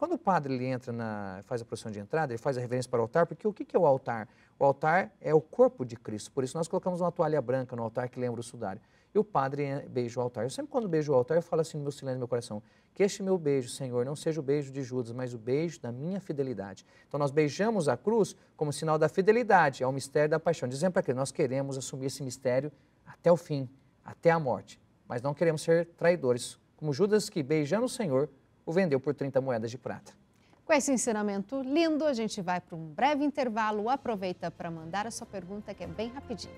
Speaker 2: Quando o padre ele entra na faz a procissão de entrada, ele faz a reverência para o altar, porque o que, que é o altar? O altar é o corpo de Cristo. Por isso nós colocamos uma toalha branca no altar que lembra o sudário. E o padre eh, beija o altar. Eu sempre quando beijo o altar, eu falo assim no meu silêncio, no meu coração, que este meu beijo, Senhor, não seja o beijo de Judas, mas o beijo da minha fidelidade. Então nós beijamos a cruz como sinal da fidelidade ao é mistério da paixão. Dizendo para que nós queremos assumir esse mistério até o fim, até a morte. Mas não queremos ser traidores. Como Judas que beijando o Senhor, o vendeu por 30 moedas de prata.
Speaker 1: Com esse ensinamento lindo, a gente vai para um breve intervalo. Aproveita para mandar a sua pergunta, que é bem rapidinho.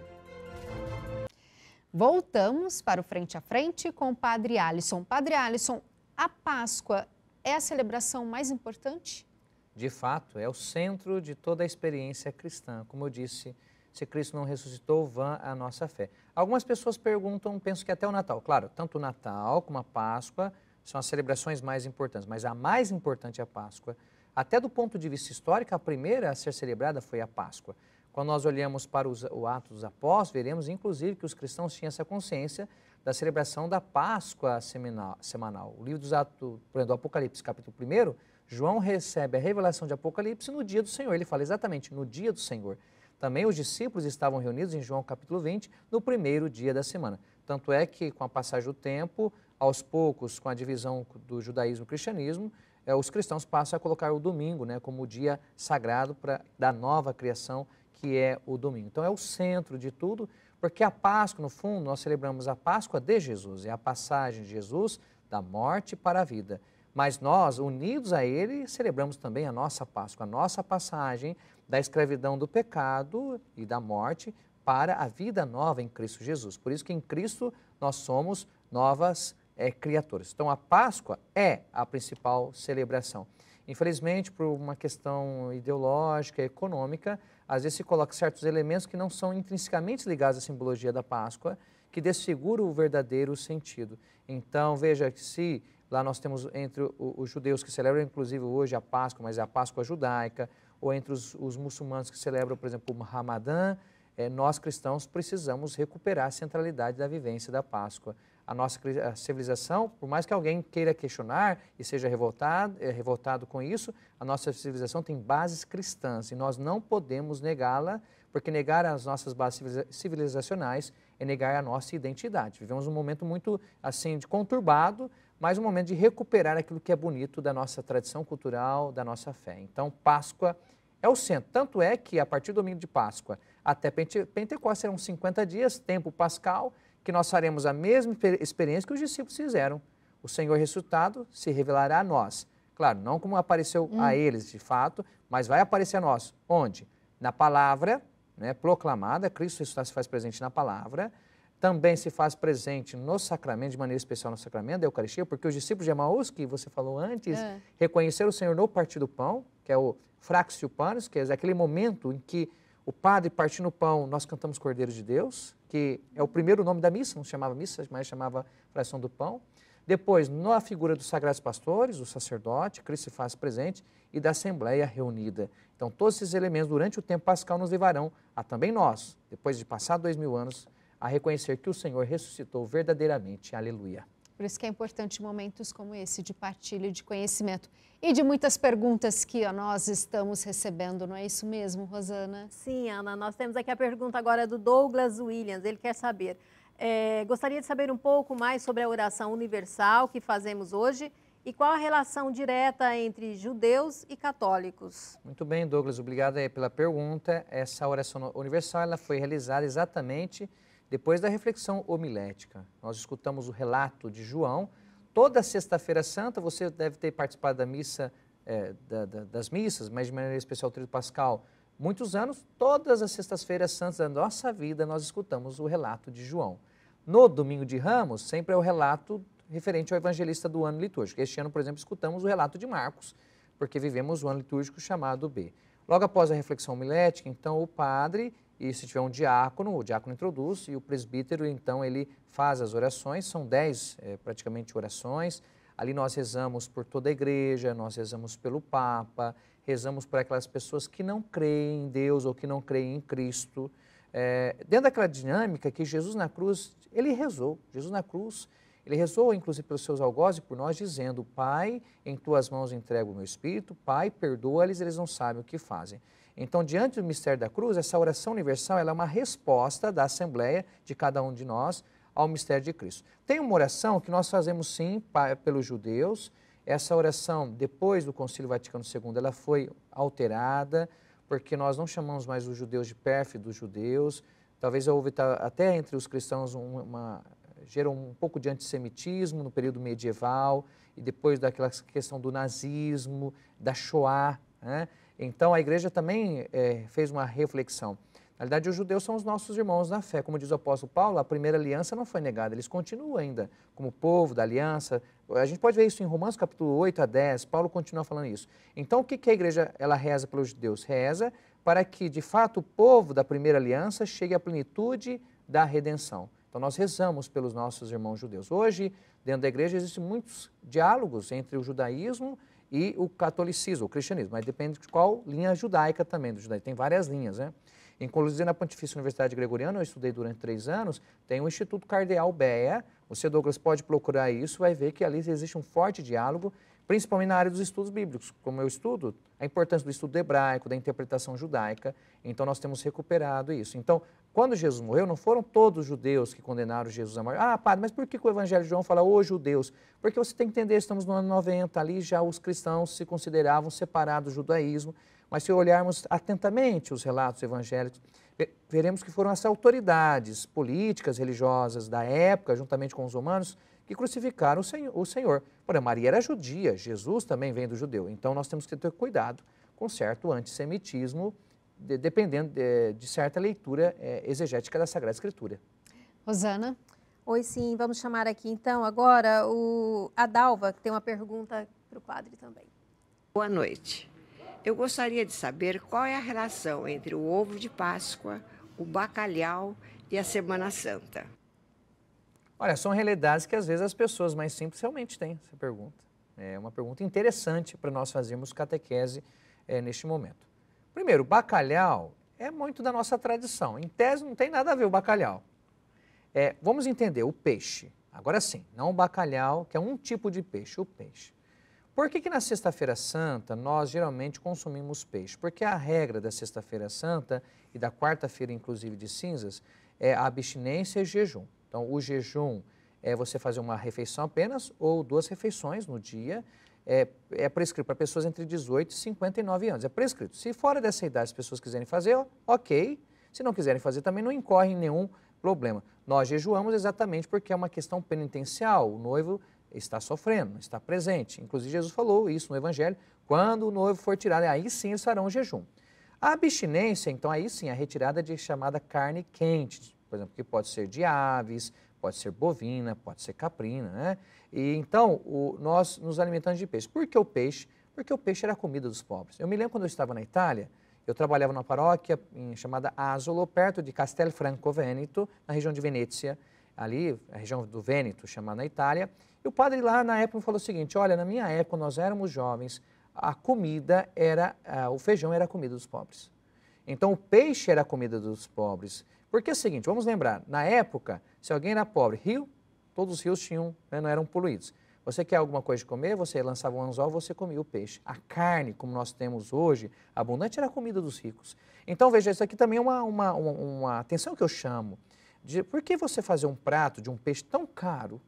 Speaker 1: Voltamos para o Frente a Frente com o Padre Alisson. Padre Alisson, a Páscoa é a celebração mais importante?
Speaker 2: De fato, é o centro de toda a experiência cristã. Como eu disse, se Cristo não ressuscitou, vã a nossa fé. Algumas pessoas perguntam, penso que até o Natal. Claro, tanto o Natal como a Páscoa são as celebrações mais importantes, mas a mais importante é a Páscoa. Até do ponto de vista histórico, a primeira a ser celebrada foi a Páscoa. Quando nós olhamos para os, o Atos dos Apóstolos, veremos inclusive que os cristãos tinham essa consciência da celebração da Páscoa semanal. semanal. O livro dos Atos, por exemplo, do Apocalipse, capítulo 1, João recebe a revelação de Apocalipse no dia do Senhor. Ele fala exatamente no dia do Senhor. Também os discípulos estavam reunidos em João capítulo 20, no primeiro dia da semana. Tanto é que, com a passagem do tempo, aos poucos, com a divisão do judaísmo e cristianismo, eh, os cristãos passam a colocar o domingo né, como o dia sagrado pra, da nova criação, que é o domingo. Então, é o centro de tudo, porque a Páscoa, no fundo, nós celebramos a Páscoa de Jesus, é a passagem de Jesus da morte para a vida. Mas nós, unidos a Ele, celebramos também a nossa Páscoa, a nossa passagem da escravidão do pecado e da morte para a vida nova em Cristo Jesus. Por isso que em Cristo nós somos novas pessoas é, criadores. Então, a Páscoa é a principal celebração. Infelizmente, por uma questão ideológica, econômica, às vezes se coloca certos elementos que não são intrinsecamente ligados à simbologia da Páscoa, que desfigura o verdadeiro sentido. Então, veja que se lá nós temos entre os judeus que celebram, inclusive hoje, a Páscoa, mas é a Páscoa judaica, ou entre os, os muçulmanos que celebram, por exemplo, o Ramadã, é, nós cristãos precisamos recuperar a centralidade da vivência da Páscoa a nossa civilização, por mais que alguém queira questionar e seja revoltado, é, revoltado com isso, a nossa civilização tem bases cristãs e nós não podemos negá-la, porque negar as nossas bases civilizacionais é negar a nossa identidade. Vivemos um momento muito assim de conturbado, mas um momento de recuperar aquilo que é bonito da nossa tradição cultural, da nossa fé. Então, Páscoa é o centro. Tanto é que a partir do domingo de Páscoa até Pentecostes eram 50 dias, tempo pascal, que nós faremos a mesma experiência que os discípulos fizeram. O Senhor ressuscitado se revelará a nós. Claro, não como apareceu hum. a eles de fato, mas vai aparecer a nós. Onde? Na palavra né, proclamada, Cristo ressuscitado se faz presente na palavra, também se faz presente no sacramento, de maneira especial no sacramento da Eucaristia, porque os discípulos de Emaús, que você falou antes, é. reconheceram o Senhor no partir do pão, que é o fraxio panis, que é aquele momento em que o padre partindo o pão, nós cantamos Cordeiro de Deus, que é o primeiro nome da missa, não se chamava missa, mas chamava fração do pão. Depois, na figura dos sagrados pastores, o sacerdote, Cristo se faz presente, e da Assembleia reunida. Então, todos esses elementos, durante o tempo pascal, nos levarão a também nós, depois de passar dois mil anos, a reconhecer que o Senhor ressuscitou verdadeiramente. Aleluia.
Speaker 1: Por isso que é importante momentos como esse de partilha de conhecimento e de muitas perguntas que nós estamos recebendo, não é isso mesmo, Rosana? Sim, Ana. Nós temos aqui a pergunta agora do Douglas Williams. Ele quer saber.
Speaker 3: É, gostaria de saber um pouco mais sobre a oração universal que fazemos hoje e qual a relação direta entre judeus e católicos?
Speaker 2: Muito bem, Douglas, obrigado pela pergunta. Essa oração universal ela foi realizada exatamente depois da reflexão homilética, nós escutamos o relato de João. Toda sexta-feira santa, você deve ter participado da missa, é, da, da, das missas, mas de maneira especial o Tríduo Pascal, muitos anos, todas as sextas-feiras santas da nossa vida, nós escutamos o relato de João. No domingo de Ramos, sempre é o relato referente ao evangelista do ano litúrgico. Este ano, por exemplo, escutamos o relato de Marcos, porque vivemos o ano litúrgico chamado B. Logo após a reflexão homilética, então, o padre e se tiver um diácono, o diácono introduz e o presbítero, então, ele faz as orações, são dez é, praticamente orações. Ali nós rezamos por toda a igreja, nós rezamos pelo Papa, rezamos por aquelas pessoas que não creem em Deus ou que não creem em Cristo. É, dentro daquela dinâmica que Jesus na cruz, ele rezou. Jesus na cruz, ele rezou inclusive pelos seus algozes e por nós, dizendo: Pai, em tuas mãos entrego o meu espírito, Pai, perdoa-lhes, eles não sabem o que fazem. Então, diante do mistério da cruz, essa oração universal é uma resposta da Assembleia de cada um de nós ao mistério de Cristo. Tem uma oração que nós fazemos sim pelos judeus. Essa oração, depois do Concílio Vaticano II, ela foi alterada, porque nós não chamamos mais os judeus de pérfidos judeus. Talvez houve tá, até entre os cristãos uma gerou um pouco de antissemitismo no período medieval e depois daquela questão do nazismo, da Shoah. Né? Então a igreja também é, fez uma reflexão. Na verdade, os judeus são os nossos irmãos na fé. Como diz o apóstolo Paulo, a primeira aliança não foi negada, eles continuam ainda como povo da aliança. A gente pode ver isso em Romanos capítulo 8 a 10, Paulo continua falando isso. Então, o que, que a igreja ela reza pelos judeus? Reza para que, de fato, o povo da primeira aliança chegue à plenitude da redenção. Então, nós rezamos pelos nossos irmãos judeus. Hoje, dentro da igreja, existem muitos diálogos entre o judaísmo e o catolicismo, o cristianismo, mas depende de qual linha judaica também do judaísmo. Tem várias linhas, né? Inclusive, na Pontifícia Universidade Gregoriana, eu estudei durante três anos, tem o Instituto Cardeal Bea. Você, Douglas, pode procurar isso, vai ver que ali existe um forte diálogo principalmente na área dos estudos bíblicos. Como eu estudo, a importância do estudo hebraico, da interpretação judaica, então nós temos recuperado isso. Então, quando Jesus morreu, não foram todos os judeus que condenaram Jesus a morte. Ah, padre, mas por que, o Evangelho de João fala hoje judeus? Porque você tem que entender, estamos no ano 90, ali já os cristãos se consideravam separados do judaísmo, mas se olharmos atentamente os relatos evangélicos, veremos que foram as autoridades políticas, religiosas da época, juntamente com os romanos, que crucificaram o Senhor. Porém, Maria era judia, Jesus também vem do judeu. Então, nós temos que ter cuidado com certo antissemitismo, de, dependendo de, de, certa leitura é, exegética da Sagrada Escritura.
Speaker 3: Rosana? Oi, sim. Vamos chamar aqui, então, agora o Adalva, que tem uma pergunta para o padre também. Boa noite. Eu gostaria de saber qual é a relação entre o ovo de Páscoa, o bacalhau e a Semana Santa.
Speaker 2: Olha, são realidades que às vezes as pessoas mais simples realmente têm essa pergunta. É uma pergunta interessante para nós fazermos catequese é, neste momento. Primeiro, bacalhau é muito da nossa tradição. Em tese, não tem nada a ver o bacalhau. É, vamos entender o peixe. Agora sim, não o bacalhau, que é um tipo de peixe, o peixe. Por que, que na Sexta-feira Santa nós geralmente consumimos peixe? Porque a regra da Sexta-feira Santa e da Quarta-feira, inclusive de cinzas, é a abstinência e jejum. Então, o jejum é você fazer uma refeição apenas ou duas refeições no dia. É, é prescrito para pessoas entre 18 e 59 anos. É prescrito. Se fora dessa idade as pessoas quiserem fazer, ok. Se não quiserem fazer, também não incorre em nenhum problema. Nós jejuamos exatamente porque é uma questão penitencial. O noivo está sofrendo, está presente. Inclusive, Jesus falou isso no Evangelho. Quando o noivo for tirado, aí sim eles farão o jejum. A abstinência, então, aí sim, a retirada de chamada carne quente, por exemplo, que pode ser de aves, pode ser bovina, pode ser caprina, né? E então o, nós nos alimentamos de peixe. Por que o peixe? Porque o peixe era a comida dos pobres. Eu me lembro quando eu estava na Itália, eu trabalhava numa paróquia em, chamada Asolo, perto de Castelfranco Veneto, na região de Venécia, ali, a região do Vêneto, chamada na Itália. E o padre lá na época me falou o seguinte: olha, na minha época, nós éramos jovens, a comida era, o feijão era a comida dos pobres. Então o peixe era a comida dos pobres. Porque é o seguinte, vamos lembrar, na época, se alguém era pobre, rio, todos os rios tinham, né, não eram poluídos. Você quer alguma coisa de comer, você lançava um anzol, você comia o peixe. A carne, como nós temos hoje, abundante, era a comida dos ricos. Então, veja, isso aqui também é uma, uma, uma, uma atenção que eu chamo. De, por que você fazer um prato de um peixe tão caro,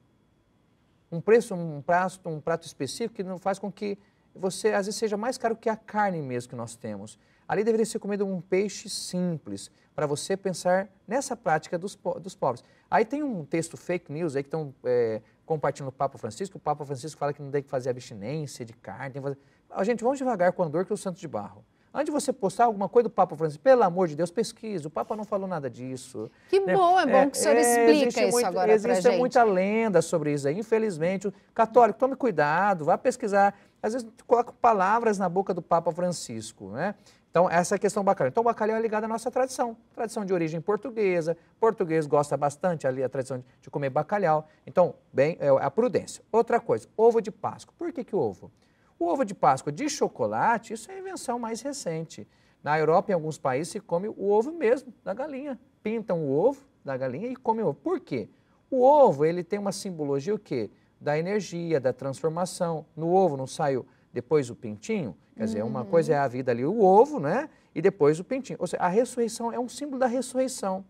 Speaker 2: um preço, um prato, um prato específico que não faz com que você às vezes seja mais caro que a carne mesmo que nós temos. Ali deveria ser comido um peixe simples, para você pensar nessa prática dos, po dos pobres. Aí tem um texto fake news aí que estão é, compartilhando o Papa Francisco. O Papa Francisco fala que não tem que fazer abstinência de carne. Tem que fazer... Gente, vamos devagar com a dor que é o santo de barro. Antes de você postar alguma coisa do Papa Francisco, pelo amor de Deus, pesquisa. O Papa não falou nada disso. Que né? bom, é bom é, que o senhor é, explica isso muito, agora existe pra Existe muita lenda sobre isso aí, infelizmente. Católico, tome cuidado, vá pesquisar. Às vezes coloca palavras na boca do Papa Francisco, né? Então, essa é a questão bacalhau. Então, o bacalhau é ligado à nossa tradição, tradição de origem portuguesa. Português gosta bastante ali a tradição de, de comer bacalhau. Então, bem, é a prudência. Outra coisa, ovo de Páscoa. Por que, que ovo? O ovo de Páscoa de chocolate, isso é invenção mais recente. Na Europa, em alguns países, se come o ovo mesmo da galinha. Pintam o ovo da galinha e comem o ovo. Por quê? O ovo, ele tem uma simbologia o quê? Da energia, da transformação. No ovo não saiu depois o pintinho? Quer uhum. dizer, uma coisa é a hum. vida ali, o ovo, né? E depois o pintinho. Ou seja, a ressurreição é um símbolo da ressurreição.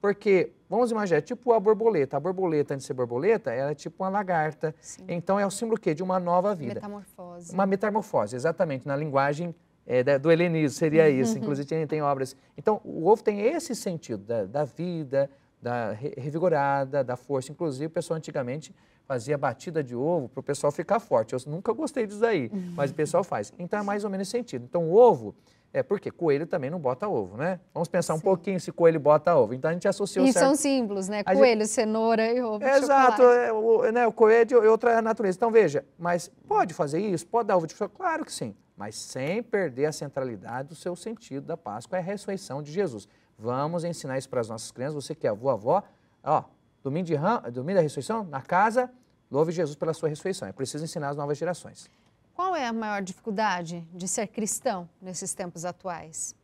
Speaker 2: Porque, vamos imaginar, é tipo a borboleta. A borboleta, antes de ser borboleta, ela é tipo uma lagarta. Sim. Então, é o símbolo quê? De uma nova vida. Metamorfose. Uma metamorfose, exatamente. Na linguagem é, do helenismo, seria (laughs) isso. Inclusive, tem, tem obras. Então, o ovo tem esse sentido da, da vida, da re, revigorada, da força. Inclusive, o pessoal antigamente fazia batida de ovo para o pessoal ficar forte. Eu nunca gostei disso daí, uhum. mas o pessoal faz. Então, é mais ou menos esse sentido. Então, o ovo é, porque coelho também não bota ovo, né? Vamos pensar Sim. um pouquinho se coelho bota ovo. Então a gente associou... É e são
Speaker 1: símbolos, né? Coelho, gente... cenoura e ovo é, Exato, é,
Speaker 2: o, né, o coelho é outra natureza. Então veja, mas pode fazer isso? Pode dar ovo de chocolate? Claro que sim, mas sem perder a centralidade do seu sentido da Páscoa, é a ressurreição de Jesus. Vamos ensinar isso para as nossas crianças. Você que é avô, avó, ó, domingo, de ram... domingo da ressurreição, na casa, louve Jesus pela sua ressurreição. É preciso ensinar as novas gerações.
Speaker 1: Qual é a maior dificuldade de ser cristão nesses tempos atuais?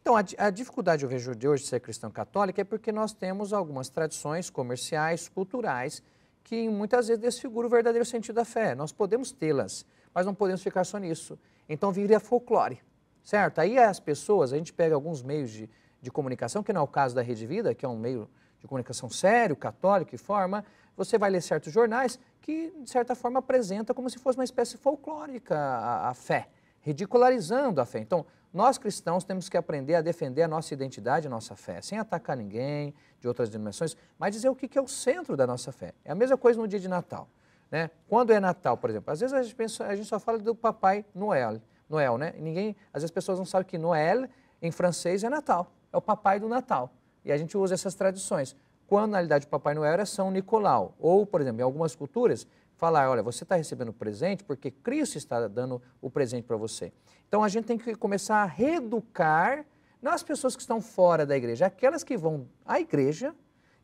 Speaker 2: Então, a, a, dificuldade, eu vejo de hoje, de ser cristão católico é porque nós temos algumas tradições comerciais, culturais, que muitas vezes desfiguram o verdadeiro sentido da fé. Nós podemos tê-las, mas não podemos ficar só nisso. Então, viria folclore, certo? Aí as pessoas, a gente pega alguns meios de, de comunicação, que não é o caso da Rede Vida, que é um meio de comunicação sério, católico, e forma, você vai ler certos jornais que, de certa forma, apresenta como se fosse uma espécie folclórica a, a fé, ridicularizando a fé. Então, nós cristãos temos que aprender a defender a nossa identidade, a nossa fé, sem atacar ninguém de outras denominações, mas dizer o que é o centro da nossa fé. É a mesma coisa no dia de Natal. Né? Quando é Natal, por exemplo, às vezes a gente, pensa, a gente só fala do Papai Noel, Noel né? ninguém, às vezes as pessoas não sabem que Noel em francês é Natal, é o Papai do Natal. E a gente usa essas tradições. Quando, na realidade, o Papai Noel era São Nicolau. Ou, por exemplo, em algumas culturas, falar, olha, você está recebendo presente porque Cristo está dando o presente para você. Então, a gente tem que começar a reeducar, não as pessoas que estão fora da igreja, aquelas que vão à igreja,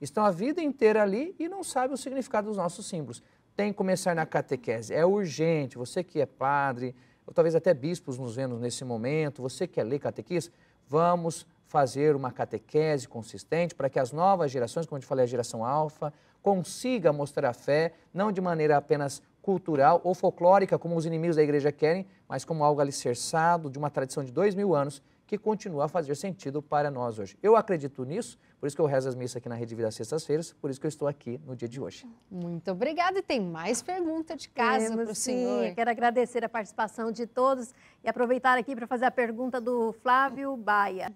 Speaker 2: estão a vida inteira ali e não sabem o significado dos nossos símbolos. Tem que começar na catequese. É urgente, você que é padre, ou talvez até bispos nos vendo nesse momento, você que é lei catequista, vamos fazer uma catequese consistente para que as novas gerações, como a gente falei, a geração alfa, consiga mostrar a fé, não de maneira apenas cultural ou folclórica, como os inimigos da igreja querem, mas como algo alicerçado de uma tradição de dois mil anos que continua a fazer sentido para nós hoje. Eu acredito nisso, por isso que eu rezo as missas aqui na Rede Vida sextas-feiras, por isso que eu estou aqui no dia de hoje.
Speaker 1: Muito obrigada e tem mais pergunta de casa para o senhor. Sim,
Speaker 3: quero agradecer a participação de todos e aproveitar aqui para fazer a pergunta do Flávio Baia.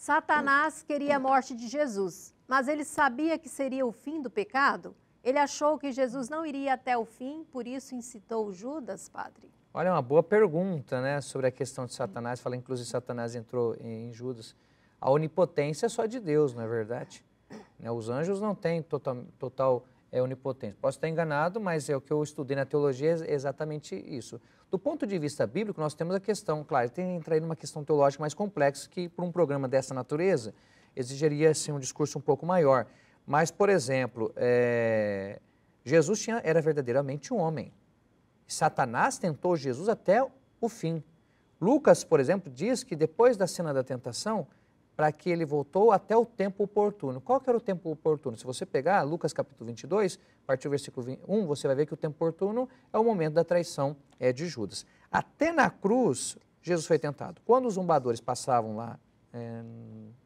Speaker 3: Satanás queria a morte de Jesus, mas ele sabia que seria o fim do pecado? Ele achou que Jesus não iria até o fim, por isso incitou Judas, padre?
Speaker 2: Olha, é uma boa pergunta, né, sobre a questão de Satanás. Fala, inclusive, Satanás entrou em Judas. A onipotência é só de Deus, não é verdade? Né, os anjos não têm total, total é onipotente. Posso estar enganado, mas é o que eu estudei na teologia é exatamente isso. Do ponto de vista bíblico, nós temos a questão, claro, tem que entrar em uma questão teológica mais complexa que, para um programa dessa natureza, exigiria assim, um discurso um pouco maior. Mas, por exemplo, é... Jesus tinha, era verdadeiramente um homem. Satanás tentou Jesus até o fim. Lucas, por exemplo, diz que depois da cena da tentação, para que ele voltou até o tempo oportuno. Qual que era o tempo oportuno? Se você pegar Lucas capítulo 22, a partir do versículo 1, você vai ver que o tempo oportuno é o momento da traição é, de Judas. Até na cruz, Jesus foi tentado. Quando os zombadores passavam lá é,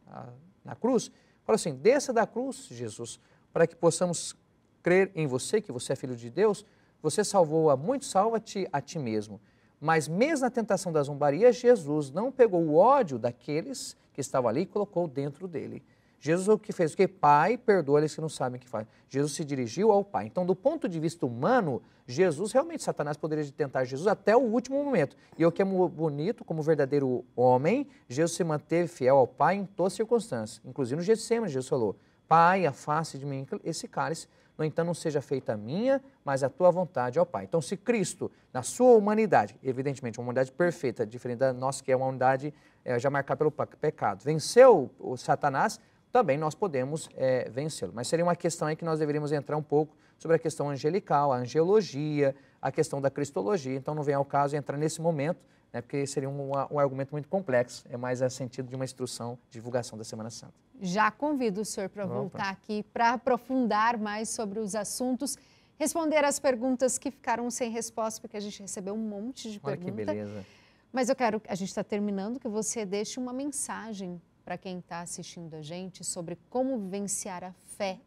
Speaker 2: na, na cruz, falaram assim, desça da cruz, Jesus, para que possamos crer em você, que você é filho de Deus, você salvou a muitos, salva-te a ti mesmo. Mas mesmo na tentação da zombaria, Jesus não pegou o ódio daqueles que estava ali e colocou dentro dele. Jesus o que fez o que? Pai, perdoa eles que não sabem o que faz. Jesus se dirigiu ao Pai. Então, do ponto de vista humano, Jesus realmente, Satanás poderia tentar Jesus até o último momento. E o que é bonito, como verdadeiro homem, Jesus se manteve fiel ao Pai em todas as circunstâncias. Inclusive no Getsemane, Jesus falou, Pai, afaste de mim esse cálice, no entanto não seja feita a minha, mas a tua vontade, ao Pai. Então, se Cristo, na sua humanidade, evidentemente uma humanidade perfeita, diferente da nossa que é uma humanidade é, já marcar pelo pecado, venceu o Satanás, também nós podemos é, vencê-lo. Mas seria uma questão aí que nós deveríamos entrar um pouco sobre a questão angelical, a angeologia, a questão da cristologia. Então não vem ao caso entrar nesse momento, né, porque seria um, um argumento muito complexo. É mais a sentido de uma instrução, divulgação da Semana Santa.
Speaker 1: Já convido o senhor para voltar aqui para aprofundar mais sobre os assuntos responder as perguntas que ficaram sem resposta, porque a gente recebeu um monte de Olha perguntas. Que beleza. Mas eu quero, a gente está terminando, que você deixe uma mensagem para quem está assistindo a gente sobre como vivenciar a fé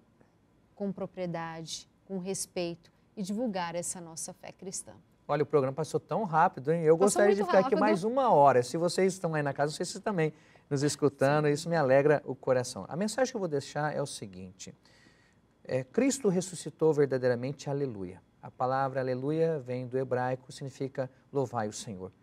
Speaker 1: com propriedade, com respeito e divulgar essa nossa fé cristã.
Speaker 2: Olha, o programa passou tão rápido, hein? Eu passou gostaria de ficar rápido. aqui mais uma hora. Se vocês estão aí na casa, vocês também nos escutando, Sim. isso me alegra o coração. A mensagem que eu vou deixar é o seguinte: é, Cristo ressuscitou verdadeiramente, aleluia. A palavra aleluia vem do hebraico, significa louvai o Senhor.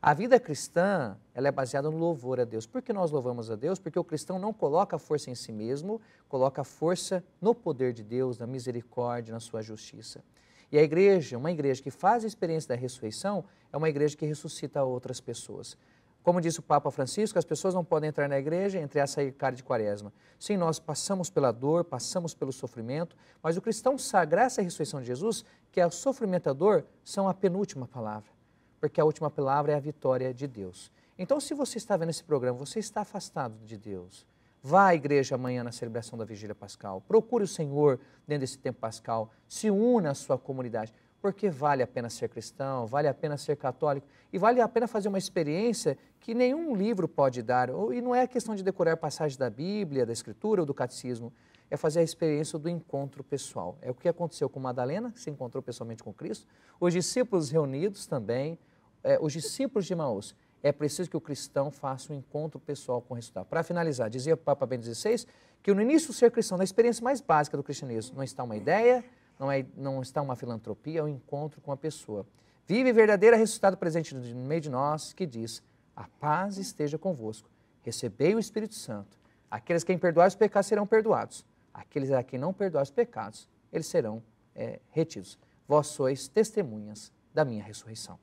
Speaker 2: A vida cristã, ela é baseada no louvor a Deus. Por que nós louvamos a Deus? Porque o cristão não coloca a força em si mesmo, coloca a força no poder de Deus, na misericórdia, na sua justiça. E a igreja, uma igreja que faz a experiência da ressurreição, é uma igreja que ressuscita outras pessoas. Como disse o Papa Francisco, as pessoas não podem entrar na igreja entre essa e cara de quaresma. Sim, nós passamos pela dor, passamos pelo sofrimento, mas o cristão sabe, graças à ressurreição de Jesus, que é o sofrimento e a dor são a penúltima palavra porque a última palavra é a vitória de Deus. Então, se você está vendo esse programa, você está afastado de Deus. Vá à igreja amanhã na celebração da Vigília Pascal. Procure o Senhor dentro desse tempo pascal. Se una à sua comunidade. Porque vale a pena ser cristão, vale a pena ser católico e vale a pena fazer uma experiência que nenhum livro pode dar. E não é questão de decorar passagens da Bíblia, da Escritura ou do Catecismo. É fazer a experiência do encontro pessoal. É o que aconteceu com Madalena, que se encontrou pessoalmente com Cristo. Os discípulos reunidos também é, os discípulos de Maús. É preciso que o cristão faça um encontro pessoal com o resultado. Para finalizar, dizia o Papa Bento XVI que no início do ser cristão, na experiência mais básica do cristianismo, não está uma ideia, não, é, não está uma filantropia, é um encontro com a pessoa. Vive verdadeira é ressuscitado presente no meio de nós, que diz, a paz esteja convosco. Recebei o Espírito Santo. Aqueles que perdoar os pecados serão perdoados. Aqueles a quem não perdoar os pecados, eles serão é, retidos. Vós sois testemunhas da minha ressurreição.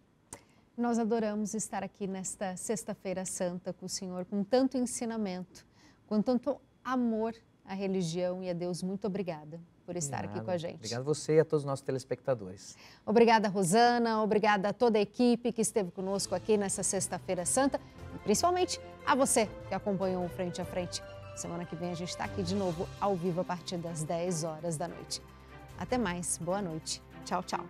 Speaker 1: Nós adoramos estar aqui nesta Sexta-feira Santa com o Senhor, com tanto ensinamento, com tanto amor à religião e a Deus. Muito obrigada por estar Nada. aqui com a gente. Obrigado a
Speaker 2: você e a todos os nossos telespectadores.
Speaker 1: Obrigada, Rosana. Obrigada a toda a equipe que esteve conosco aqui nessa Sexta-feira Santa. E principalmente a você que acompanhou o Frente a Frente. Semana que vem a gente está aqui de novo ao vivo a partir das 10 horas da noite. Até mais. Boa noite. Tchau, tchau.